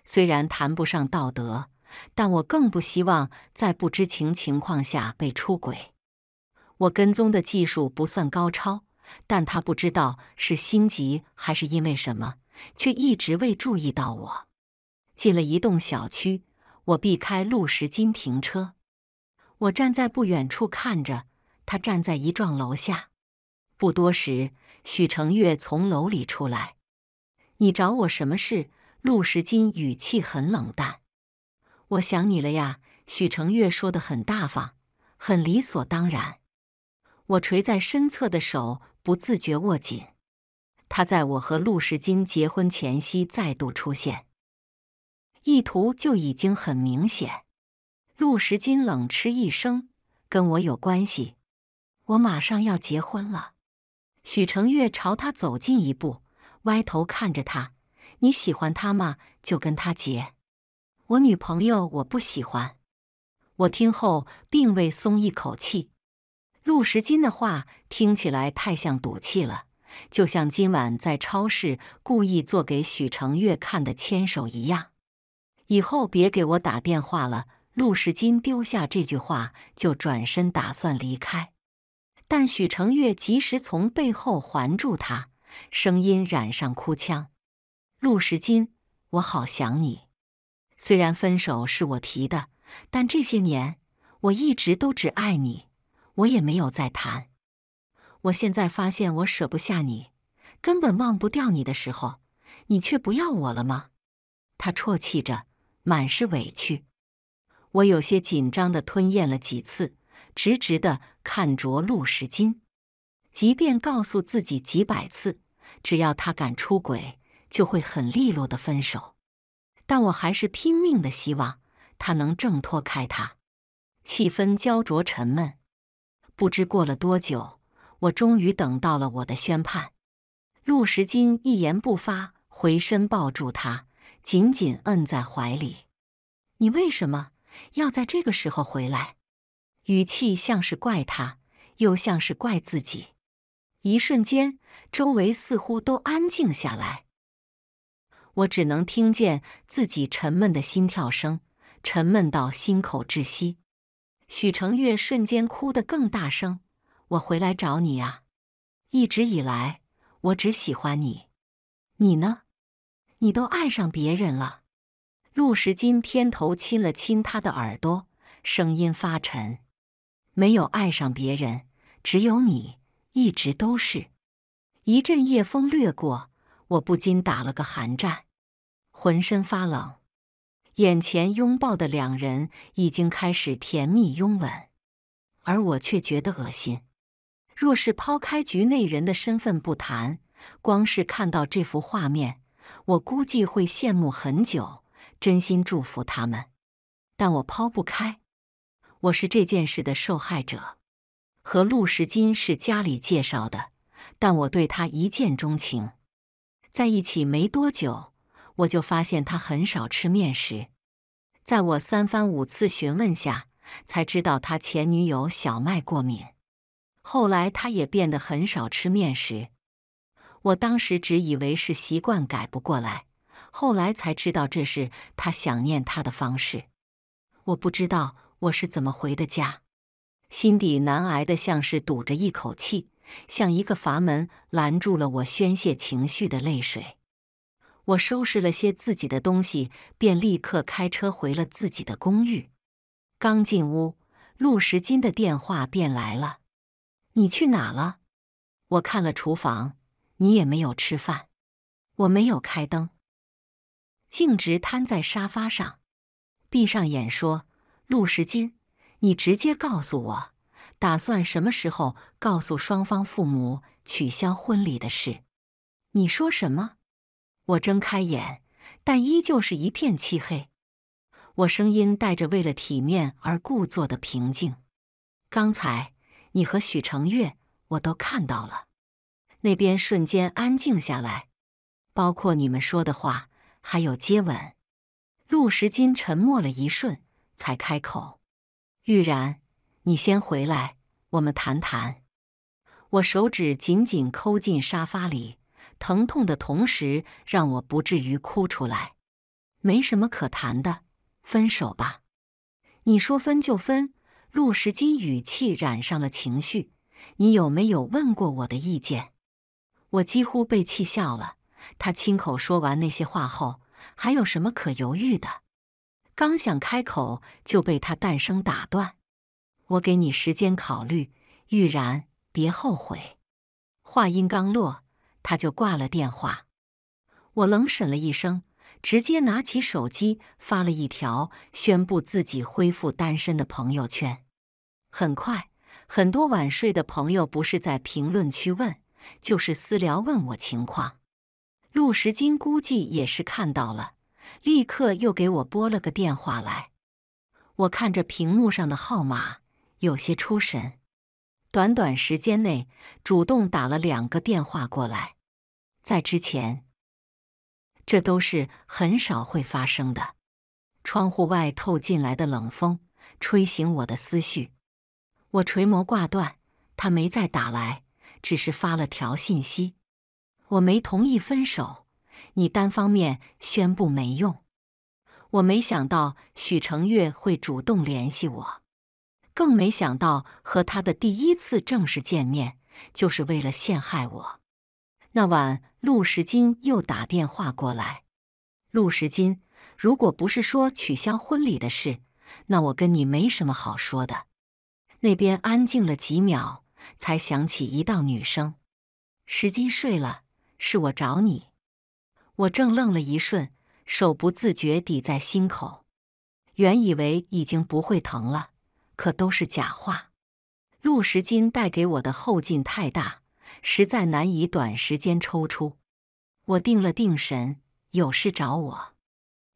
虽然谈不上道德，但我更不希望在不知情情况下被出轨。我跟踪的技术不算高超，但他不知道是心急还是因为什么，却一直未注意到我。进了一栋小区，我避开路石金停车。我站在不远处看着他站在一幢楼下。不多时，许承月从楼里出来。你找我什么事？陆时金语气很冷淡，我想你了呀。许承月说的很大方，很理所当然。我垂在身侧的手不自觉握紧。他在我和陆时金结婚前夕再度出现，意图就已经很明显。陆时金冷嗤一声：“跟我有关系？我马上要结婚了。”许承月朝他走近一步，歪头看着他。你喜欢他吗？就跟他结。我女朋友，我不喜欢。我听后并未松一口气。陆时金的话听起来太像赌气了，就像今晚在超市故意做给许成月看的牵手一样。以后别给我打电话了。陆时金丢下这句话就转身打算离开，但许成月及时从背后环住他，声音染上哭腔。陆时金，我好想你。虽然分手是我提的，但这些年我一直都只爱你，我也没有再谈。我现在发现我舍不下你，根本忘不掉你的时候，你却不要我了吗？他啜泣着，满是委屈。我有些紧张的吞咽了几次，直直的看着陆时金。即便告诉自己几百次，只要他敢出轨。就会很利落的分手，但我还是拼命的希望他能挣脱开。他，气氛焦灼沉闷。不知过了多久，我终于等到了我的宣判。陆时金一言不发，回身抱住他，紧紧摁在怀里。你为什么要在这个时候回来？语气像是怪他，又像是怪自己。一瞬间，周围似乎都安静下来。我只能听见自己沉闷的心跳声，沉闷到心口窒息。许承月瞬间哭得更大声：“我回来找你啊！一直以来，我只喜欢你，你呢？你都爱上别人了？”陆时金偏头亲了亲他的耳朵，声音发沉：“没有爱上别人，只有你，一直都是。”一阵夜风掠过。我不禁打了个寒战，浑身发冷。眼前拥抱的两人已经开始甜蜜拥吻，而我却觉得恶心。若是抛开局内人的身份不谈，光是看到这幅画面，我估计会羡慕很久，真心祝福他们。但我抛不开，我是这件事的受害者。和陆时金是家里介绍的，但我对他一见钟情。在一起没多久，我就发现他很少吃面食。在我三番五次询问下，才知道他前女友小麦过敏。后来他也变得很少吃面食。我当时只以为是习惯改不过来，后来才知道这是他想念他的方式。我不知道我是怎么回的家，心底难挨的像是堵着一口气。像一个阀门，拦住了我宣泄情绪的泪水。我收拾了些自己的东西，便立刻开车回了自己的公寓。刚进屋，陆时金的电话便来了：“你去哪了？”我看了厨房，你也没有吃饭。我没有开灯，径直瘫在沙发上，闭上眼说：“陆时金，你直接告诉我。”打算什么时候告诉双方父母取消婚礼的事？你说什么？我睁开眼，但依旧是一片漆黑。我声音带着为了体面而故作的平静。刚才你和许承月，我都看到了。那边瞬间安静下来，包括你们说的话，还有接吻。陆时金沉默了一瞬，才开口：“玉然。”你先回来，我们谈谈。我手指紧紧抠进沙发里，疼痛的同时让我不至于哭出来。没什么可谈的，分手吧。你说分就分。陆时金语气染上了情绪。你有没有问过我的意见？我几乎被气笑了。他亲口说完那些话后，还有什么可犹豫的？刚想开口，就被他淡声打断。我给你时间考虑，玉然，别后悔。话音刚落，他就挂了电话。我冷审了一声，直接拿起手机发了一条宣布自己恢复单身的朋友圈。很快，很多晚睡的朋友不是在评论区问，就是私聊问我情况。陆时金估计也是看到了，立刻又给我拨了个电话来。我看着屏幕上的号码。有些出神，短短时间内主动打了两个电话过来，在之前，这都是很少会发生的。窗户外透进来的冷风吹醒我的思绪，我垂眸挂断，他没再打来，只是发了条信息。我没同意分手，你单方面宣布没用。我没想到许成月会主动联系我。更没想到，和他的第一次正式见面，就是为了陷害我。那晚，陆时金又打电话过来。陆时金，如果不是说取消婚礼的事，那我跟你没什么好说的。那边安静了几秒，才响起一道女声：“时金睡了，是我找你。”我正愣了一瞬，手不自觉抵在心口，原以为已经不会疼了。可都是假话。陆时金带给我的后劲太大，实在难以短时间抽出。我定了定神，有事找我，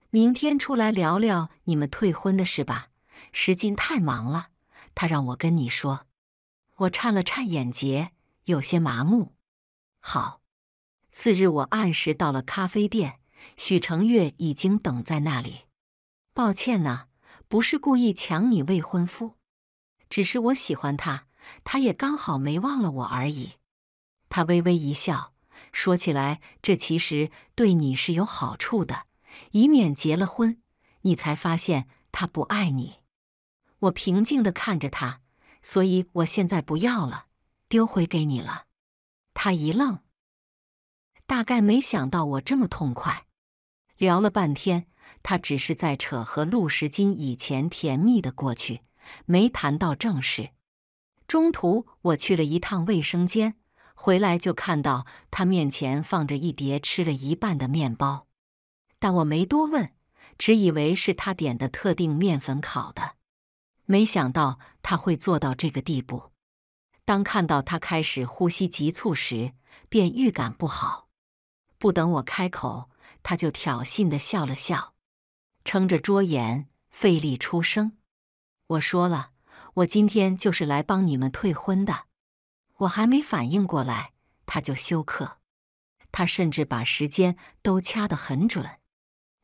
明天出来聊聊你们退婚的事吧。时金太忙了，他让我跟你说。我颤了颤眼睫，有些麻木。好。次日，我按时到了咖啡店，许承月已经等在那里。抱歉呢。不是故意抢你未婚夫，只是我喜欢他，他也刚好没忘了我而已。他微微一笑，说：“起来，这其实对你是有好处的，以免结了婚你才发现他不爱你。”我平静的看着他，所以我现在不要了，丢回给你了。他一愣，大概没想到我这么痛快。聊了半天。他只是在扯和陆时金以前甜蜜的过去，没谈到正事。中途我去了一趟卫生间，回来就看到他面前放着一叠吃了一半的面包，但我没多问，只以为是他点的特定面粉烤的。没想到他会做到这个地步。当看到他开始呼吸急促时，便预感不好。不等我开口，他就挑衅的笑了笑。撑着桌沿费力出声：“我说了，我今天就是来帮你们退婚的。”我还没反应过来，他就休克。他甚至把时间都掐得很准，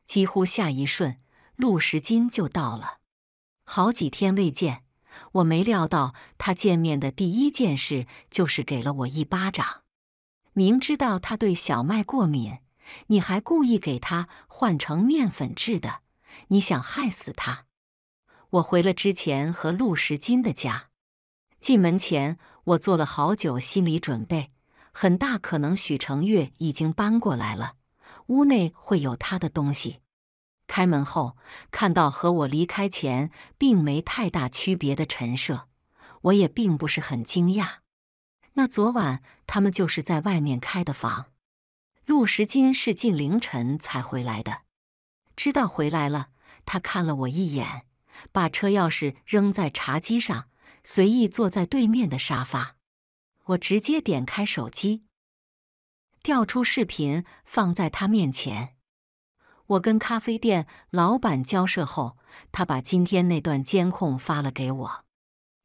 几乎下一瞬，陆时金就到了。好几天未见，我没料到他见面的第一件事就是给了我一巴掌。明知道他对小麦过敏，你还故意给他换成面粉制的。你想害死他？我回了之前和陆时金的家，进门前我做了好久心理准备，很大可能许承月已经搬过来了，屋内会有他的东西。开门后看到和我离开前并没太大区别的陈设，我也并不是很惊讶。那昨晚他们就是在外面开的房，陆时金是近凌晨才回来的。知道回来了，他看了我一眼，把车钥匙扔在茶几上，随意坐在对面的沙发。我直接点开手机，调出视频放在他面前。我跟咖啡店老板交涉后，他把今天那段监控发了给我。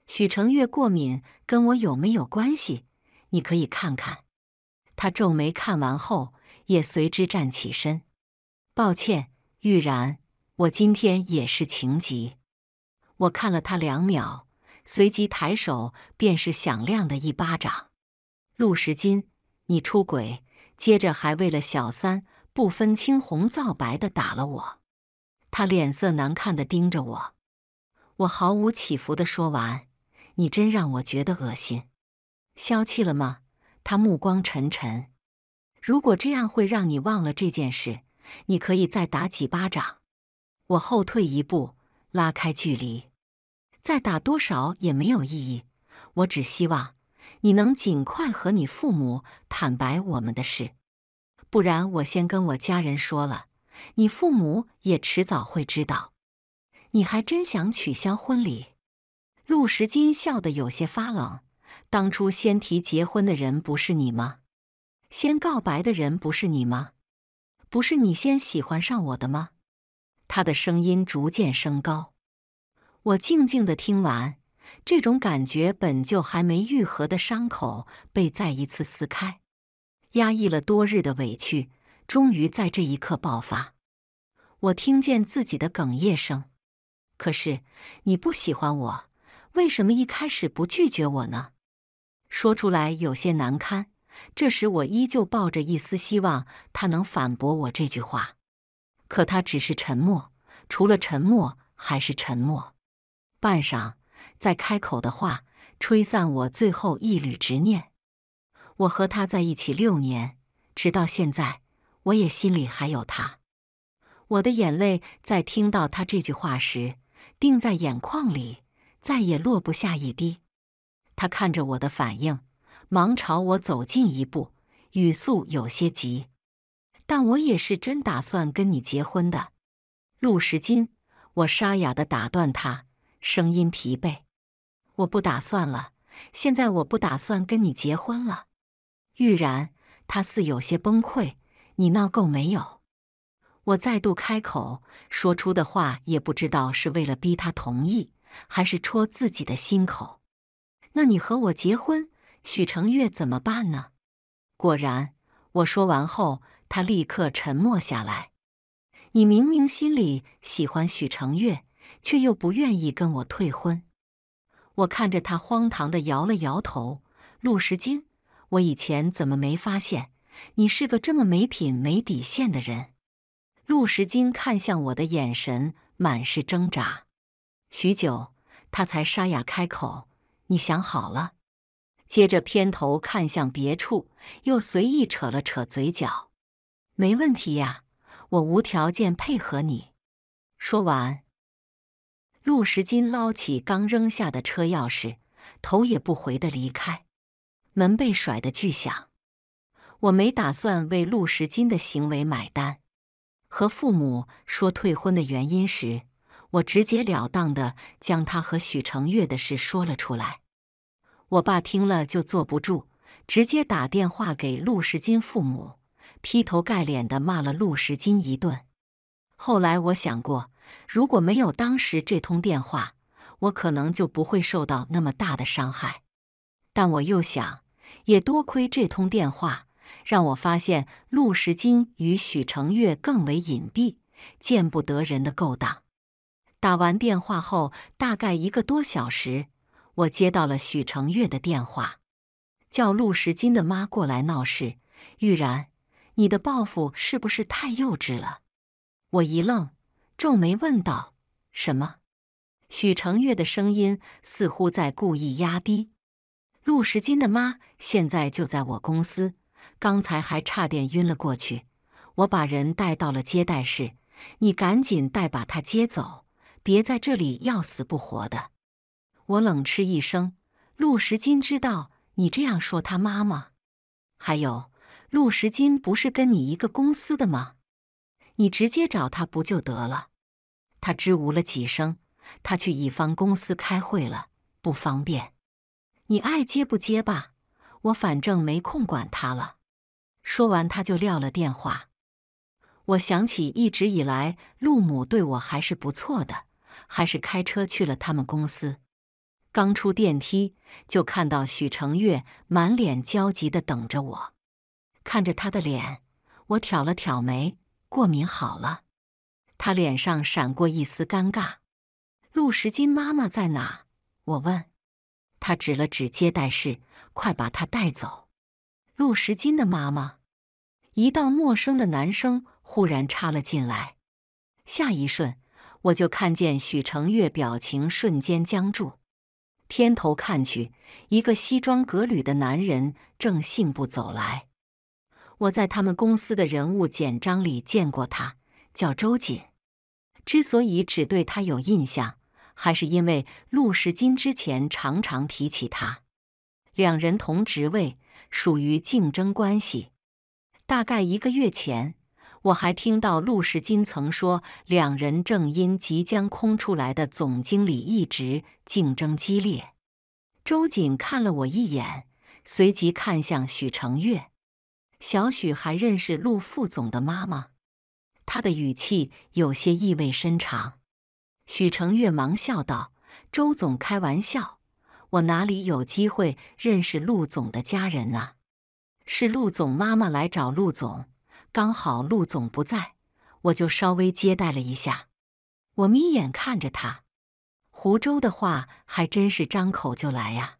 许成月过敏跟我有没有关系？你可以看看。他皱眉看完后，也随之站起身。抱歉。玉然，我今天也是情急。我看了他两秒，随即抬手便是响亮的一巴掌。陆时金，你出轨，接着还为了小三，不分青红皂白的打了我。他脸色难看的盯着我，我毫无起伏的说完：“你真让我觉得恶心。”消气了吗？他目光沉沉。如果这样会让你忘了这件事？你可以再打几巴掌，我后退一步，拉开距离。再打多少也没有意义。我只希望你能尽快和你父母坦白我们的事，不然我先跟我家人说了，你父母也迟早会知道。你还真想取消婚礼？陆时金笑得有些发冷。当初先提结婚的人不是你吗？先告白的人不是你吗？不是你先喜欢上我的吗？他的声音逐渐升高，我静静的听完，这种感觉本就还没愈合的伤口被再一次撕开，压抑了多日的委屈终于在这一刻爆发。我听见自己的哽咽声，可是你不喜欢我，为什么一开始不拒绝我呢？说出来有些难堪。这时，我依旧抱着一丝希望，他能反驳我这句话。可他只是沉默，除了沉默还是沉默。半晌，再开口的话，吹散我最后一缕执念。我和他在一起六年，直到现在，我也心里还有他。我的眼泪在听到他这句话时，定在眼眶里，再也落不下一滴。他看着我的反应。忙朝我走近一步，语速有些急。但我也是真打算跟你结婚的，陆时金。我沙哑地打断他，声音疲惫：“我不打算了，现在我不打算跟你结婚了。”玉然，他似有些崩溃：“你闹够没有？”我再度开口，说出的话也不知道是为了逼他同意，还是戳自己的心口：“那你和我结婚？”许承月怎么办呢？果然，我说完后，他立刻沉默下来。你明明心里喜欢许承月，却又不愿意跟我退婚。我看着他，荒唐的摇了摇头。陆时金，我以前怎么没发现你是个这么没品、没底线的人？陆时金看向我的眼神满是挣扎，许久，他才沙哑开口：“你想好了？”接着偏头看向别处，又随意扯了扯嘴角，“没问题呀，我无条件配合你。”说完，陆时金捞起刚扔下的车钥匙，头也不回的离开。门被甩得巨响。我没打算为陆时金的行为买单。和父母说退婚的原因时，我直截了当的将他和许承月的事说了出来。我爸听了就坐不住，直接打电话给陆时金父母，劈头盖脸的骂了陆时金一顿。后来我想过，如果没有当时这通电话，我可能就不会受到那么大的伤害。但我又想，也多亏这通电话让我发现陆时金与许成月更为隐蔽、见不得人的勾当。打完电话后，大概一个多小时。我接到了许成月的电话，叫陆时金的妈过来闹事。玉然，你的报复是不是太幼稚了？我一愣，皱眉问道：“什么？”许成月的声音似乎在故意压低。陆时金的妈现在就在我公司，刚才还差点晕了过去。我把人带到了接待室，你赶紧带把她接走，别在这里要死不活的。我冷嗤一声：“陆时金知道你这样说他妈妈？还有，陆时金不是跟你一个公司的吗？你直接找他不就得了？”他支吾了几声：“他去乙方公司开会了，不方便。你爱接不接吧，我反正没空管他了。”说完，他就撂了电话。我想起一直以来陆母对我还是不错的，还是开车去了他们公司。刚出电梯，就看到许承月满脸焦急地等着我。看着他的脸，我挑了挑眉：“过敏好了。”他脸上闪过一丝尴尬。陆时金妈妈在哪？我问。他指了指接待室：“快把他带走。”陆时金的妈妈。一道陌生的男声忽然插了进来。下一瞬，我就看见许承月表情瞬间僵住。偏头看去，一个西装革履的男人正信步走来。我在他们公司的人物简章里见过他，叫周瑾。之所以只对他有印象，还是因为陆时金之前常常提起他。两人同职位，属于竞争关系。大概一个月前。我还听到陆世金曾说，两人正因即将空出来的总经理一职竞争激烈。周瑾看了我一眼，随即看向许承月。小许还认识陆副总的妈妈，他的语气有些意味深长。许承月忙笑道：“周总开玩笑，我哪里有机会认识陆总的家人啊？是陆总妈妈来找陆总。”刚好陆总不在，我就稍微接待了一下。我眯眼看着他，湖州的话还真是张口就来啊。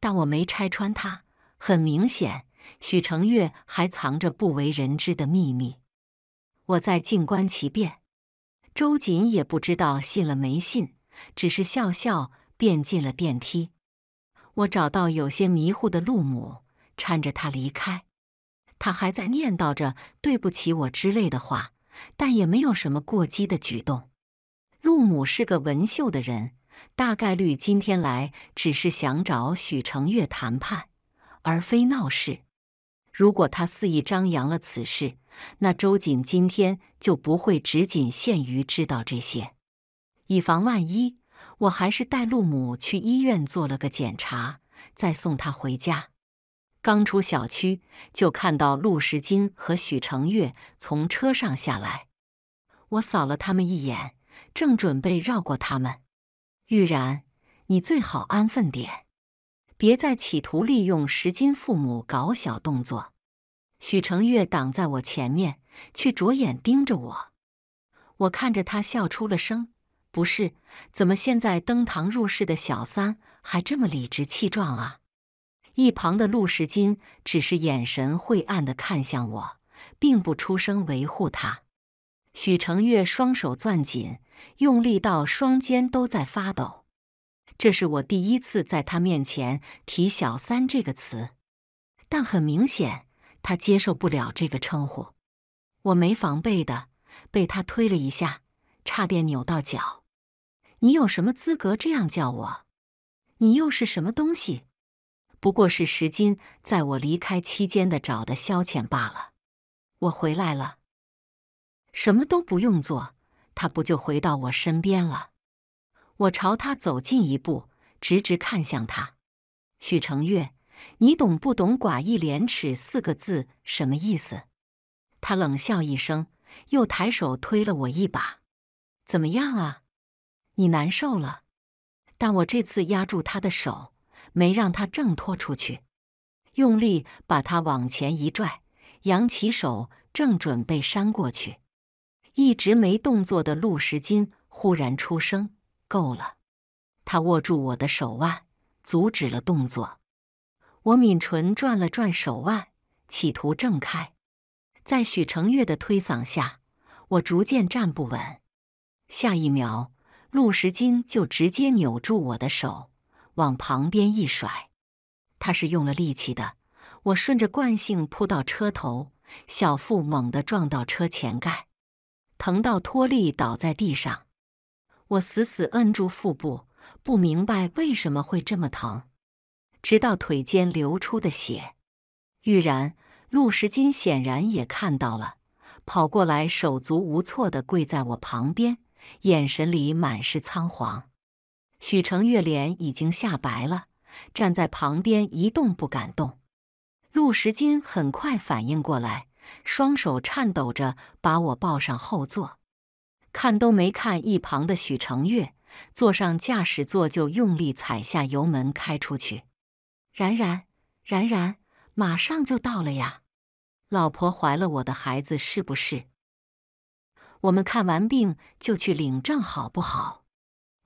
但我没拆穿他，很明显，许承月还藏着不为人知的秘密。我在静观其变。周瑾也不知道信了没信，只是笑笑便进了电梯。我找到有些迷糊的陆母，搀着他离开。他还在念叨着“对不起我”之类的话，但也没有什么过激的举动。陆母是个文秀的人，大概率今天来只是想找许承月谈判，而非闹事。如果他肆意张扬了此事，那周瑾今天就不会只仅限于知道这些。以防万一，我还是带陆母去医院做了个检查，再送她回家。刚出小区，就看到陆时金和许成月从车上下来。我扫了他们一眼，正准备绕过他们。玉然，你最好安分点，别再企图利用石金父母搞小动作。许成月挡在我前面，去着眼盯着我。我看着他，笑出了声。不是，怎么现在登堂入室的小三还这么理直气壮啊？一旁的陆时金只是眼神晦暗的看向我，并不出声维护他。许承月双手攥紧，用力到双肩都在发抖。这是我第一次在他面前提“小三”这个词，但很明显他接受不了这个称呼。我没防备的被他推了一下，差点扭到脚。你有什么资格这样叫我？你又是什么东西？不过是石金在我离开期间的找的消遣罢了。我回来了，什么都不用做，他不就回到我身边了？我朝他走近一步，直直看向他。许承月，你懂不懂“寡义廉耻”四个字什么意思？他冷笑一声，又抬手推了我一把。怎么样啊？你难受了？但我这次压住他的手。没让他挣脱出去，用力把他往前一拽，扬起手正准备扇过去，一直没动作的陆时金忽然出声：“够了！”他握住我的手腕，阻止了动作。我抿唇，转了转手腕，企图挣开。在许承月的推搡下，我逐渐站不稳。下一秒，陆时金就直接扭住我的手。往旁边一甩，他是用了力气的。我顺着惯性扑到车头，小腹猛地撞到车前盖，疼到脱力倒在地上。我死死摁住腹部，不明白为什么会这么疼，直到腿间流出的血。玉然、陆时金显然也看到了，跑过来手足无措的跪在我旁边，眼神里满是仓皇。许成月脸已经吓白了，站在旁边一动不敢动。陆时金很快反应过来，双手颤抖着把我抱上后座，看都没看一旁的许成月，坐上驾驶座就用力踩下油门开出去。然然，然然，马上就到了呀！老婆怀了我的孩子是不是？我们看完病就去领证好不好？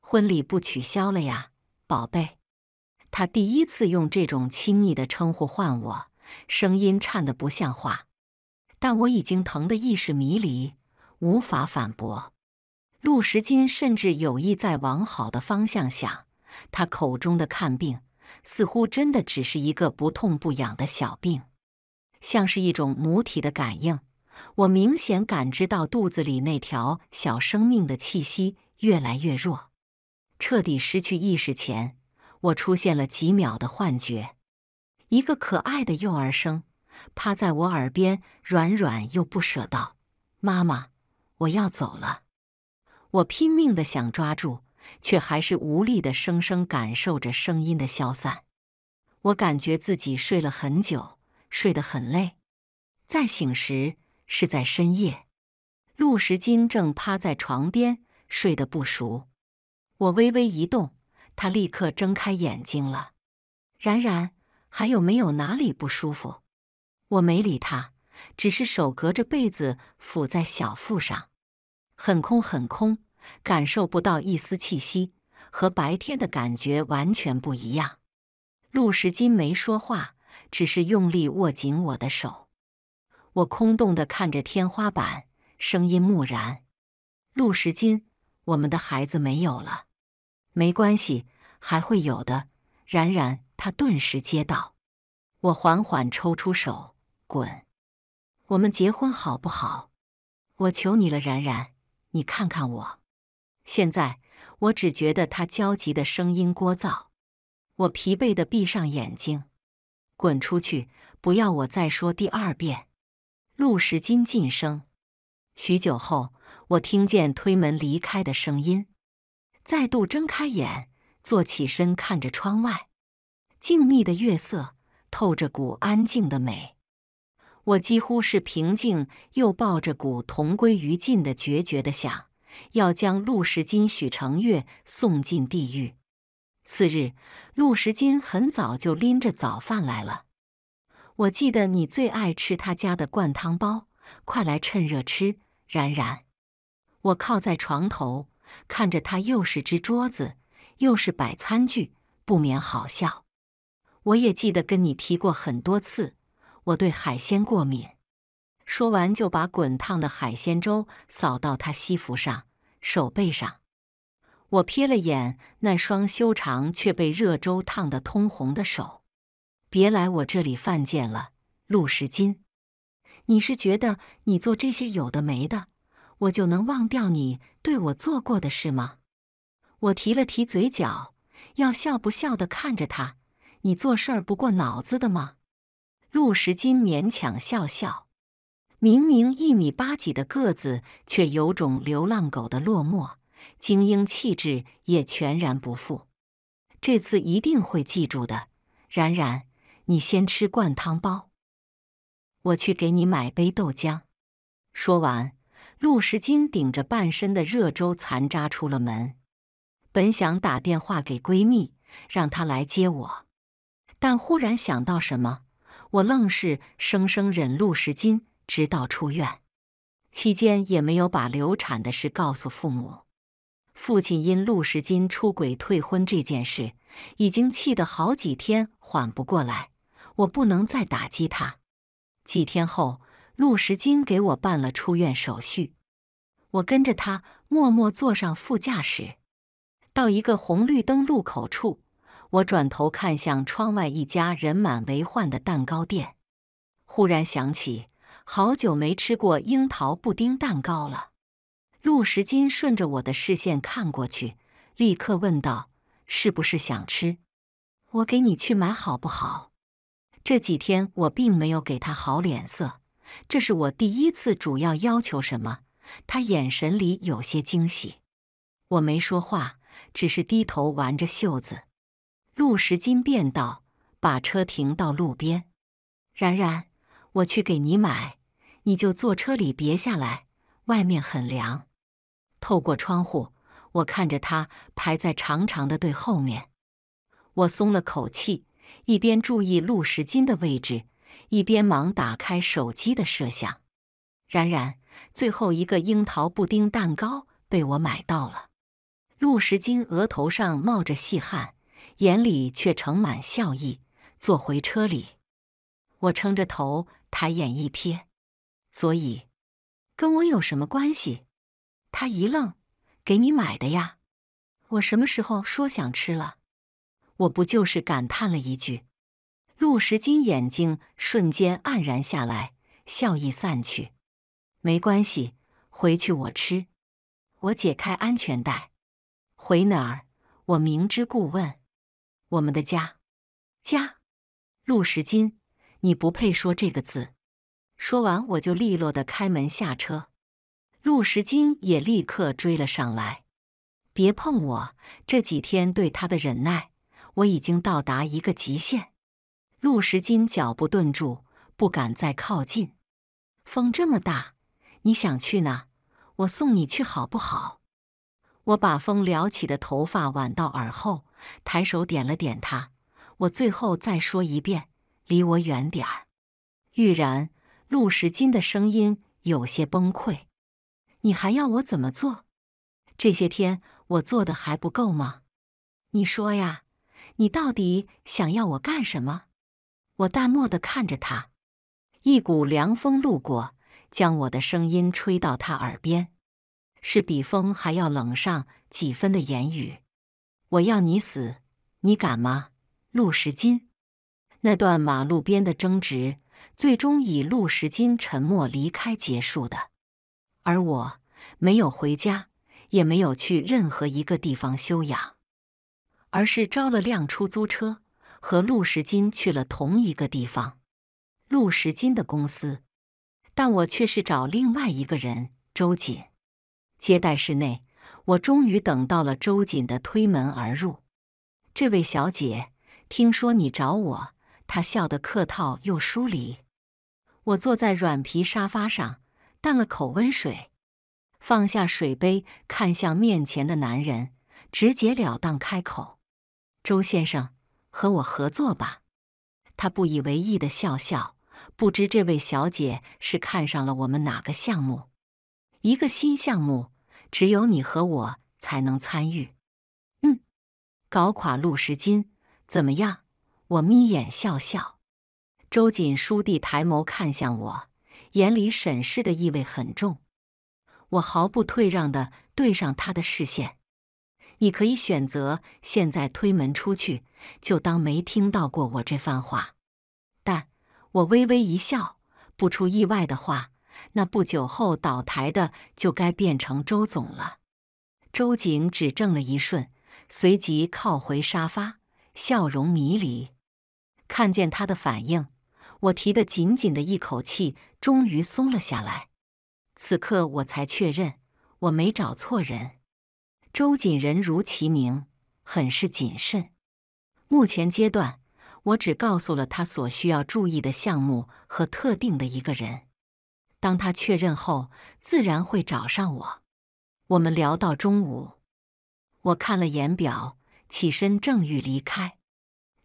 婚礼不取消了呀，宝贝！他第一次用这种亲昵的称呼唤我，声音颤得不像话。但我已经疼得意识迷离，无法反驳。陆时金甚至有意在往好的方向想，他口中的“看病”似乎真的只是一个不痛不痒的小病。像是一种母体的感应，我明显感知到肚子里那条小生命的气息越来越弱。彻底失去意识前，我出现了几秒的幻觉，一个可爱的幼儿声趴在我耳边，软软又不舍道：“妈妈，我要走了。”我拼命的想抓住，却还是无力的，生生感受着声音的消散。我感觉自己睡了很久，睡得很累。再醒时是在深夜，陆时金正趴在床边睡得不熟。我微微一动，他立刻睁开眼睛了。冉冉，还有没有哪里不舒服？我没理他，只是手隔着被子抚在小腹上，很空很空，感受不到一丝气息，和白天的感觉完全不一样。陆时金没说话，只是用力握紧我的手。我空洞的看着天花板，声音木然：“陆时金，我们的孩子没有了。”没关系，还会有的。冉冉，他顿时接道：“我缓缓抽出手，滚，我们结婚好不好？我求你了，冉冉，你看看我。”现在我只觉得他焦急的声音聒噪。我疲惫的闭上眼睛，滚出去，不要我再说第二遍。陆时金晋升。许久后，我听见推门离开的声音。再度睁开眼，坐起身，看着窗外静谧的月色，透着股安静的美。我几乎是平静又抱着股同归于尽的决绝的，想要将陆时金、许成月送进地狱。次日，陆时金很早就拎着早饭来了。我记得你最爱吃他家的灌汤包，快来趁热吃，冉冉。我靠在床头。看着他又是支桌子又是摆餐具，不免好笑。我也记得跟你提过很多次，我对海鲜过敏。说完就把滚烫的海鲜粥扫到他西服上、手背上。我瞥了眼那双修长却被热粥烫得通红的手，别来我这里犯贱了，陆石金。你是觉得你做这些有的没的？我就能忘掉你对我做过的事吗？我提了提嘴角，要笑不笑的看着他。你做事儿不过脑子的吗？陆时金勉强笑笑，明明一米八几的个子，却有种流浪狗的落寞，精英气质也全然不复。这次一定会记住的。冉冉，你先吃灌汤包，我去给你买杯豆浆。说完。陆时金顶着半身的热粥残渣出了门，本想打电话给闺蜜让她来接我，但忽然想到什么，我愣是生生忍陆时金，直到出院。期间也没有把流产的事告诉父母。父亲因陆时金出轨退婚这件事，已经气得好几天缓不过来，我不能再打击他。几天后。陆时金给我办了出院手续，我跟着他默默坐上副驾驶，到一个红绿灯路口处，我转头看向窗外一家人满为患的蛋糕店，忽然想起好久没吃过樱桃布丁蛋糕了。陆时金顺着我的视线看过去，立刻问道：“是不是想吃？我给你去买好不好？”这几天我并没有给他好脸色。这是我第一次主要要求什么？他眼神里有些惊喜。我没说话，只是低头挽着袖子。陆时金便道：“把车停到路边。”然然，我去给你买，你就坐车里，别下来。外面很凉。透过窗户，我看着他排在长长的队后面。我松了口气，一边注意陆时金的位置。一边忙打开手机的摄像，然然，最后一个樱桃布丁蛋糕被我买到了。陆时金额头上冒着细汗，眼里却盛满笑意，坐回车里。我撑着头抬眼一瞥，所以跟我有什么关系？他一愣：“给你买的呀，我什么时候说想吃了？我不就是感叹了一句。”陆时金眼睛瞬间黯然下来，笑意散去。没关系，回去我吃。我解开安全带，回哪儿？我明知故问。我们的家。家。陆时金，你不配说这个字。说完，我就利落的开门下车。陆时金也立刻追了上来。别碰我！这几天对他的忍耐，我已经到达一个极限。陆石金脚步顿住，不敢再靠近。风这么大，你想去哪？我送你去好不好？我把风撩起的头发挽到耳后，抬手点了点他。我最后再说一遍，离我远点儿。玉然，陆石金的声音有些崩溃。你还要我怎么做？这些天我做的还不够吗？你说呀，你到底想要我干什么？我淡漠的看着他，一股凉风路过，将我的声音吹到他耳边，是比风还要冷上几分的言语。我要你死，你敢吗？陆时金。那段马路边的争执，最终以陆时金沉默离开结束的，而我没有回家，也没有去任何一个地方休养，而是招了辆出租车。和陆时金去了同一个地方，陆时金的公司，但我却是找另外一个人，周瑾。接待室内，我终于等到了周瑾的推门而入。这位小姐，听说你找我？她笑得客套又疏离。我坐在软皮沙发上，淡了口温水，放下水杯，看向面前的男人，直截了当开口：“周先生。”和我合作吧，他不以为意的笑笑，不知这位小姐是看上了我们哪个项目？一个新项目，只有你和我才能参与。嗯，搞垮陆时金，怎么样？我眯眼笑笑。周锦书弟抬眸看向我，眼里审视的意味很重。我毫不退让的对上他的视线。你可以选择现在推门出去，就当没听到过我这番话。但我微微一笑，不出意外的话，那不久后倒台的就该变成周总了。周景只怔了一瞬，随即靠回沙发，笑容迷离。看见他的反应，我提得紧紧的一口气终于松了下来。此刻我才确认，我没找错人。周瑾人如其名，很是谨慎。目前阶段，我只告诉了他所需要注意的项目和特定的一个人。当他确认后，自然会找上我。我们聊到中午，我看了眼表，起身正欲离开。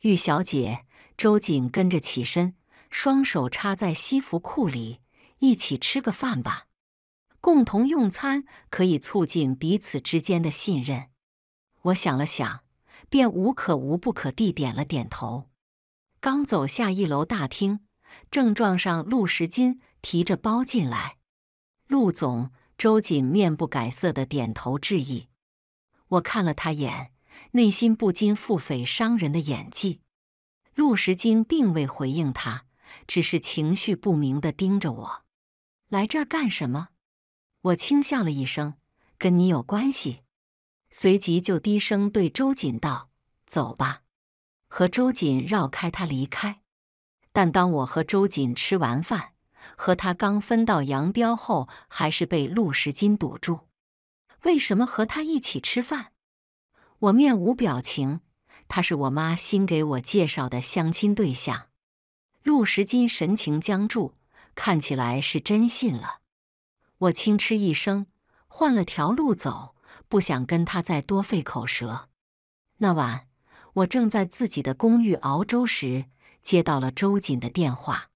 玉小姐，周瑾跟着起身，双手插在西服裤里，一起吃个饭吧。共同用餐可以促进彼此之间的信任。我想了想，便无可无不可地点了点头。刚走下一楼大厅，正撞上陆时金提着包进来。陆总、周瑾面不改色的点头致意。我看了他眼，内心不禁腹诽商人的演技。陆时金并未回应他，只是情绪不明的盯着我。来这儿干什么？我轻笑了一声，跟你有关系。随即就低声对周瑾道：“走吧。”和周瑾绕开他离开。但当我和周瑾吃完饭，和他刚分道扬镳后，还是被陆时金堵住。为什么和他一起吃饭？我面无表情。他是我妈新给我介绍的相亲对象。陆时金神情僵住，看起来是真信了。我轻嗤一声，换了条路走，不想跟他再多费口舌。那晚，我正在自己的公寓熬粥时，接到了周瑾的电话。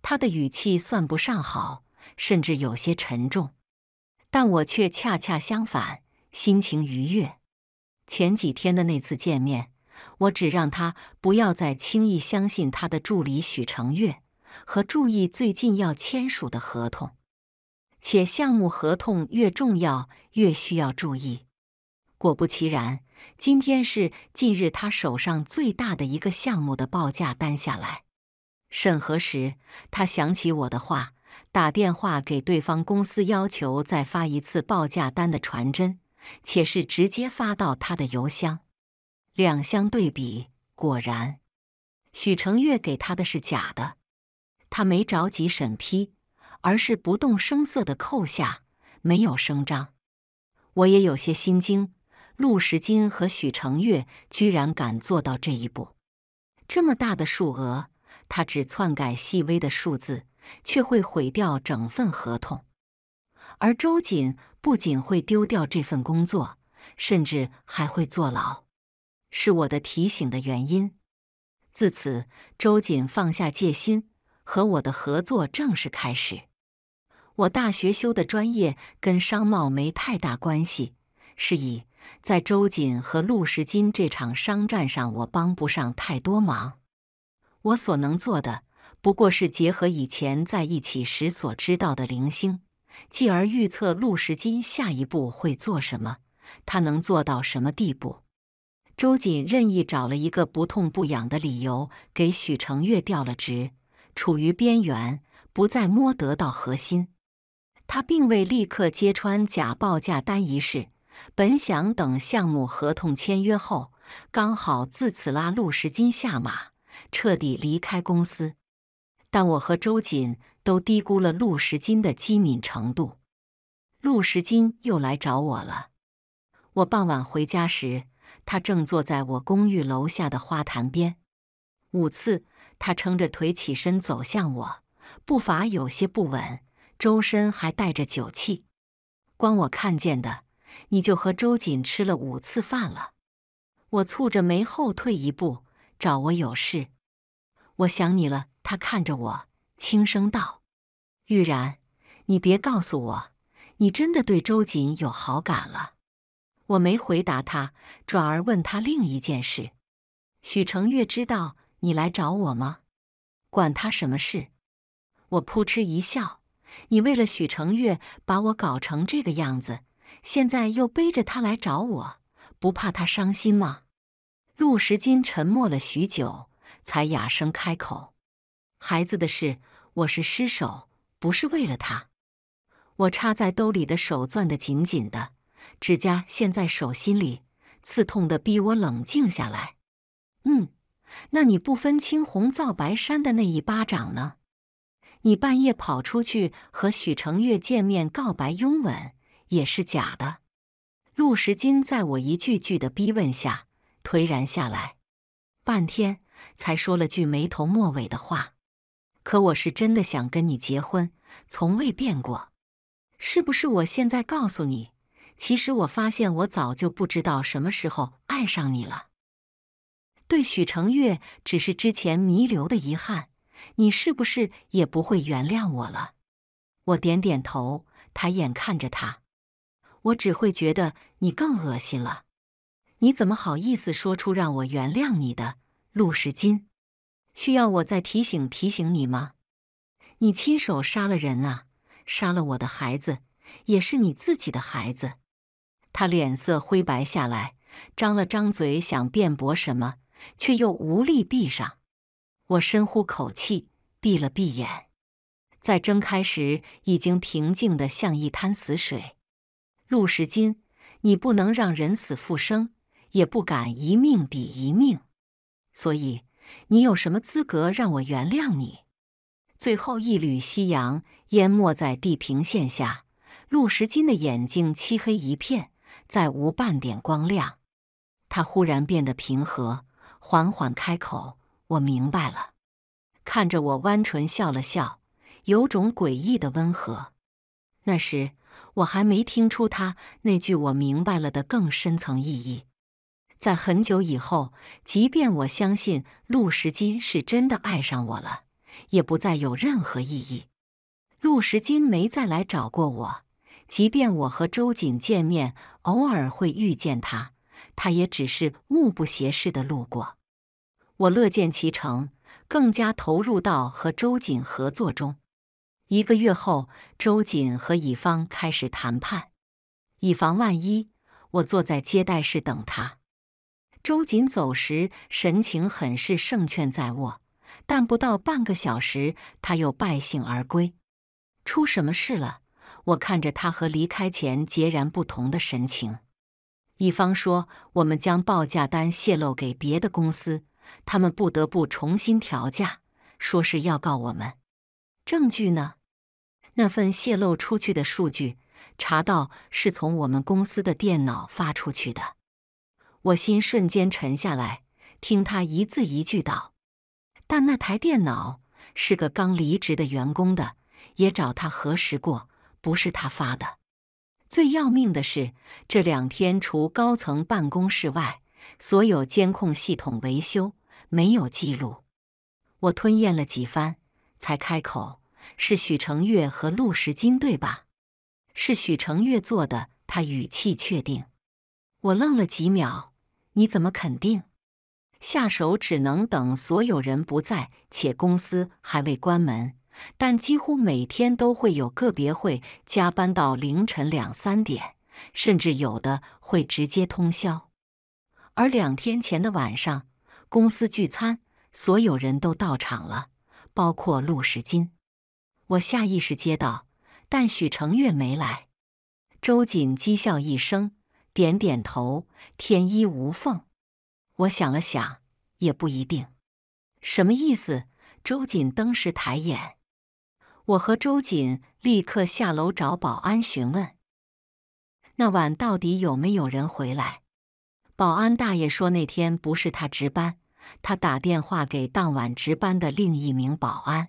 他的语气算不上好，甚至有些沉重，但我却恰恰相反，心情愉悦。前几天的那次见面，我只让他不要再轻易相信他的助理许承月，和注意最近要签署的合同。且项目合同越重要，越需要注意。果不其然，今天是近日他手上最大的一个项目的报价单下来。审核时，他想起我的话，打电话给对方公司，要求再发一次报价单的传真，且是直接发到他的邮箱。两相对比，果然，许成月给他的是假的。他没着急审批。而是不动声色的扣下，没有声张。我也有些心惊，陆时金和许承月居然敢做到这一步。这么大的数额，他只篡改细微的数字，却会毁掉整份合同。而周瑾不仅会丢掉这份工作，甚至还会坐牢。是我的提醒的原因。自此，周瑾放下戒心。和我的合作正式开始。我大学修的专业跟商贸没太大关系，是以在周瑾和陆时金这场商战上，我帮不上太多忙。我所能做的，不过是结合以前在一起时所知道的零星，继而预测陆时金下一步会做什么，他能做到什么地步。周瑾任意找了一个不痛不痒的理由，给许承月调了职。处于边缘，不再摸得到核心。他并未立刻揭穿假报价单一事，本想等项目合同签约后，刚好自此拉陆时金下马，彻底离开公司。但我和周瑾都低估了陆时金的机敏程度。陆时金又来找我了。我傍晚回家时，他正坐在我公寓楼下的花坛边。五次。他撑着腿起身走向我，步伐有些不稳，周身还带着酒气。光我看见的，你就和周瑾吃了五次饭了。我蹙着眉后退一步，找我有事。我想你了。他看着我，轻声道：“玉然，你别告诉我，你真的对周瑾有好感了。”我没回答他，转而问他另一件事。许承月知道。你来找我吗？管他什么事！我扑哧一笑。你为了许承月把我搞成这个样子，现在又背着她来找我，不怕她伤心吗？陆时金沉默了许久，才哑声开口：“孩子的事，我是失手，不是为了他。”我插在兜里的手攥得紧紧的，指甲陷在手心里，刺痛的逼我冷静下来。嗯。那你不分青红皂白扇的那一巴掌呢？你半夜跑出去和许承月见面告白拥吻也是假的。陆时金在我一句句的逼问下颓然下来，半天才说了句没头没尾的话。可我是真的想跟你结婚，从未变过。是不是？我现在告诉你，其实我发现我早就不知道什么时候爱上你了。对许承月，只是之前弥留的遗憾。你是不是也不会原谅我了？我点点头，抬眼看着他。我只会觉得你更恶心了。你怎么好意思说出让我原谅你的陆时金？需要我再提醒提醒你吗？你亲手杀了人啊！杀了我的孩子，也是你自己的孩子。他脸色灰白下来，张了张嘴，想辩驳什么。却又无力闭上。我深呼口气，闭了闭眼，在睁开时，已经平静得像一滩死水。陆时金，你不能让人死复生，也不敢一命抵一命，所以你有什么资格让我原谅你？最后一缕夕阳淹没在地平线下，陆时金的眼睛漆黑一片，再无半点光亮。他忽然变得平和。缓缓开口：“我明白了。”看着我，弯唇笑了笑，有种诡异的温和。那时我还没听出他那句“我明白了”的更深层意义。在很久以后，即便我相信陆时金是真的爱上我了，也不再有任何意义。陆时金没再来找过我，即便我和周瑾见面，偶尔会遇见他。他也只是目不斜视的路过，我乐见其成，更加投入到和周瑾合作中。一个月后，周瑾和乙方开始谈判，以防万一，我坐在接待室等他。周瑾走时神情很是胜券在握，但不到半个小时，他又败兴而归。出什么事了？我看着他和离开前截然不同的神情。一方说：“我们将报价单泄露给别的公司，他们不得不重新调价，说是要告我们。证据呢？那份泄露出去的数据查到是从我们公司的电脑发出去的。”我心瞬间沉下来，听他一字一句道：“但那台电脑是个刚离职的员工的，也找他核实过，不是他发的。”最要命的是，这两天除高层办公室外，所有监控系统维修没有记录。我吞咽了几番，才开口：“是许承月和陆时金，对吧？”“是许承月做的。”他语气确定。我愣了几秒：“你怎么肯定？”下手只能等所有人不在，且公司还未关门。但几乎每天都会有个别会加班到凌晨两三点，甚至有的会直接通宵。而两天前的晚上，公司聚餐，所有人都到场了，包括陆时金。我下意识接到，但许承月没来。”周瑾讥笑一声，点点头：“天衣无缝。”我想了想，也不一定。什么意思？周瑾登时抬眼。我和周瑾立刻下楼找保安询问，那晚到底有没有人回来？保安大爷说那天不是他值班，他打电话给当晚值班的另一名保安，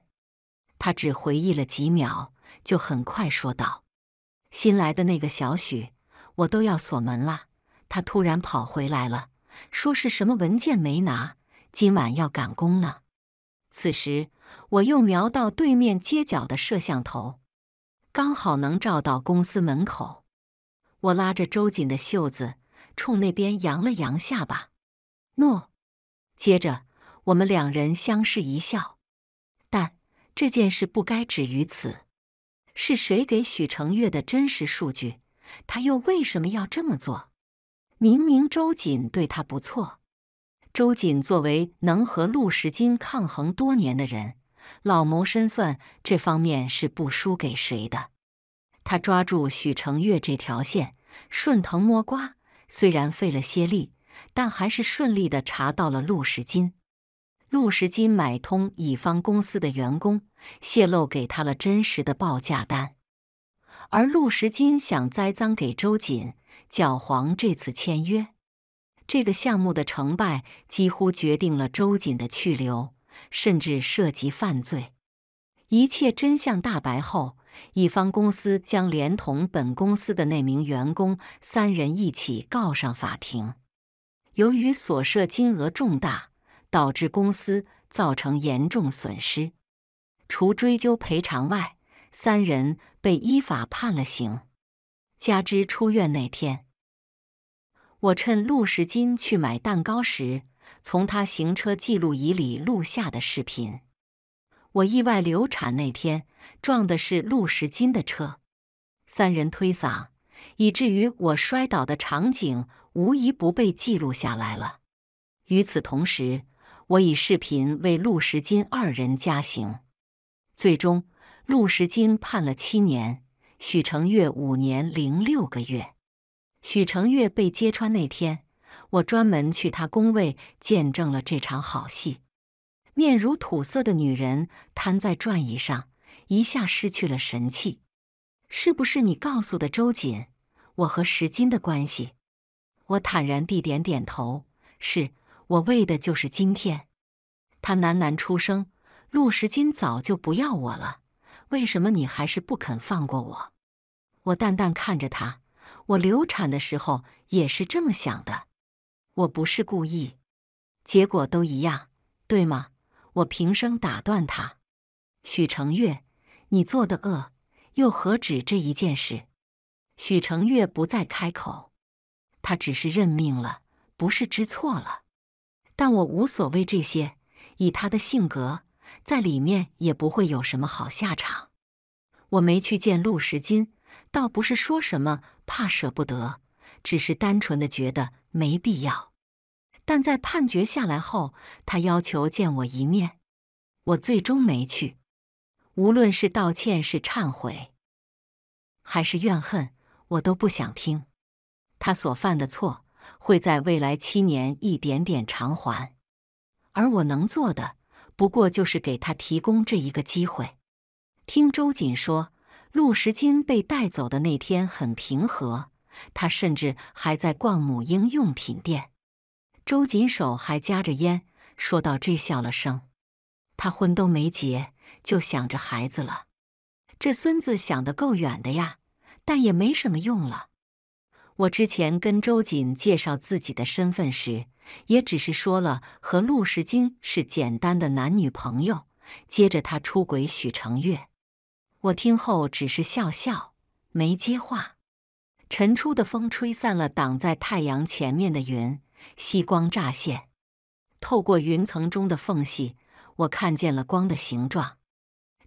他只回忆了几秒，就很快说道：“新来的那个小许，我都要锁门了，他突然跑回来了，说是什么文件没拿，今晚要赶工呢。”此时，我又瞄到对面街角的摄像头，刚好能照到公司门口。我拉着周瑾的袖子，冲那边扬了扬下巴：“诺。”接着，我们两人相视一笑。但这件事不该止于此。是谁给许成月的真实数据？他又为什么要这么做？明明周瑾对他不错。周瑾作为能和陆石金抗衡多年的人，老谋深算这方面是不输给谁的。他抓住许承月这条线，顺藤摸瓜，虽然费了些力，但还是顺利的查到了陆石金。陆石金买通乙方公司的员工，泄露给他了真实的报价单，而陆石金想栽赃给周瑾，搅黄这次签约。这个项目的成败几乎决定了周瑾的去留，甚至涉及犯罪。一切真相大白后，乙方公司将连同本公司的那名员工三人一起告上法庭。由于所涉金额重大，导致公司造成严重损失，除追究赔偿外，三人被依法判了刑。加之出院那天。我趁陆石金去买蛋糕时，从他行车记录仪里录下的视频。我意外流产那天撞的是陆石金的车，三人推搡，以至于我摔倒的场景无一不被记录下来了。与此同时，我以视频为陆石金二人加刑，最终陆石金判了七年，许成月五年零六个月。许承月被揭穿那天，我专门去他工位见证了这场好戏。面如土色的女人瘫在转椅上，一下失去了神气。是不是你告诉的周瑾？我和石金的关系？我坦然地点点头，是我为的就是今天。他喃喃出声：“陆石金早就不要我了，为什么你还是不肯放过我？”我淡淡看着他。我流产的时候也是这么想的，我不是故意，结果都一样，对吗？我平生打断他：“许承月，你做的恶又何止这一件事？”许承月不再开口，他只是认命了，不是知错了。但我无所谓这些，以他的性格，在里面也不会有什么好下场。我没去见陆时金。倒不是说什么怕舍不得，只是单纯的觉得没必要。但在判决下来后，他要求见我一面，我最终没去。无论是道歉、是忏悔，还是怨恨，我都不想听。他所犯的错会在未来七年一点点偿还，而我能做的，不过就是给他提供这一个机会。听周瑾说。陆时金被带走的那天很平和，他甚至还在逛母婴用品店。周锦手还夹着烟，说到这笑了声。他婚都没结，就想着孩子了，这孙子想的够远的呀！但也没什么用了。我之前跟周锦介绍自己的身份时，也只是说了和陆时金是简单的男女朋友，接着他出轨许成月。我听后只是笑笑，没接话。晨初的风吹散了挡在太阳前面的云，夕光乍现，透过云层中的缝隙，我看见了光的形状。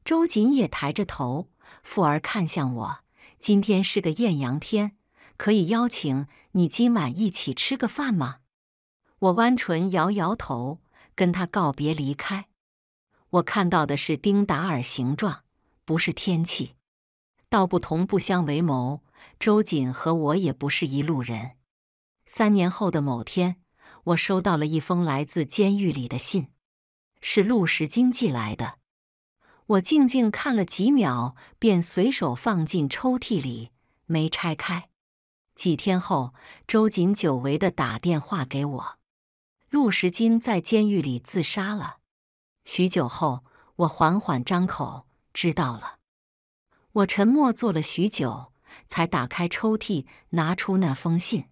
周瑾也抬着头，复而看向我。今天是个艳阳天，可以邀请你今晚一起吃个饭吗？我弯唇摇摇头，跟他告别离开。我看到的是丁达尔形状。不是天气，道不同不相为谋。周瑾和我也不是一路人。三年后的某天，我收到了一封来自监狱里的信，是陆时金寄来的。我静静看了几秒，便随手放进抽屉里，没拆开。几天后，周瑾久违的打电话给我，陆时金在监狱里自杀了。许久后，我缓缓张口。知道了，我沉默坐了许久，才打开抽屉，拿出那封信，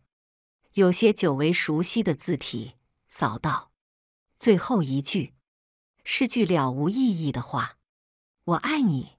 有些久违熟悉的字体，扫到最后一句，是句了无意义的话：“我爱你。”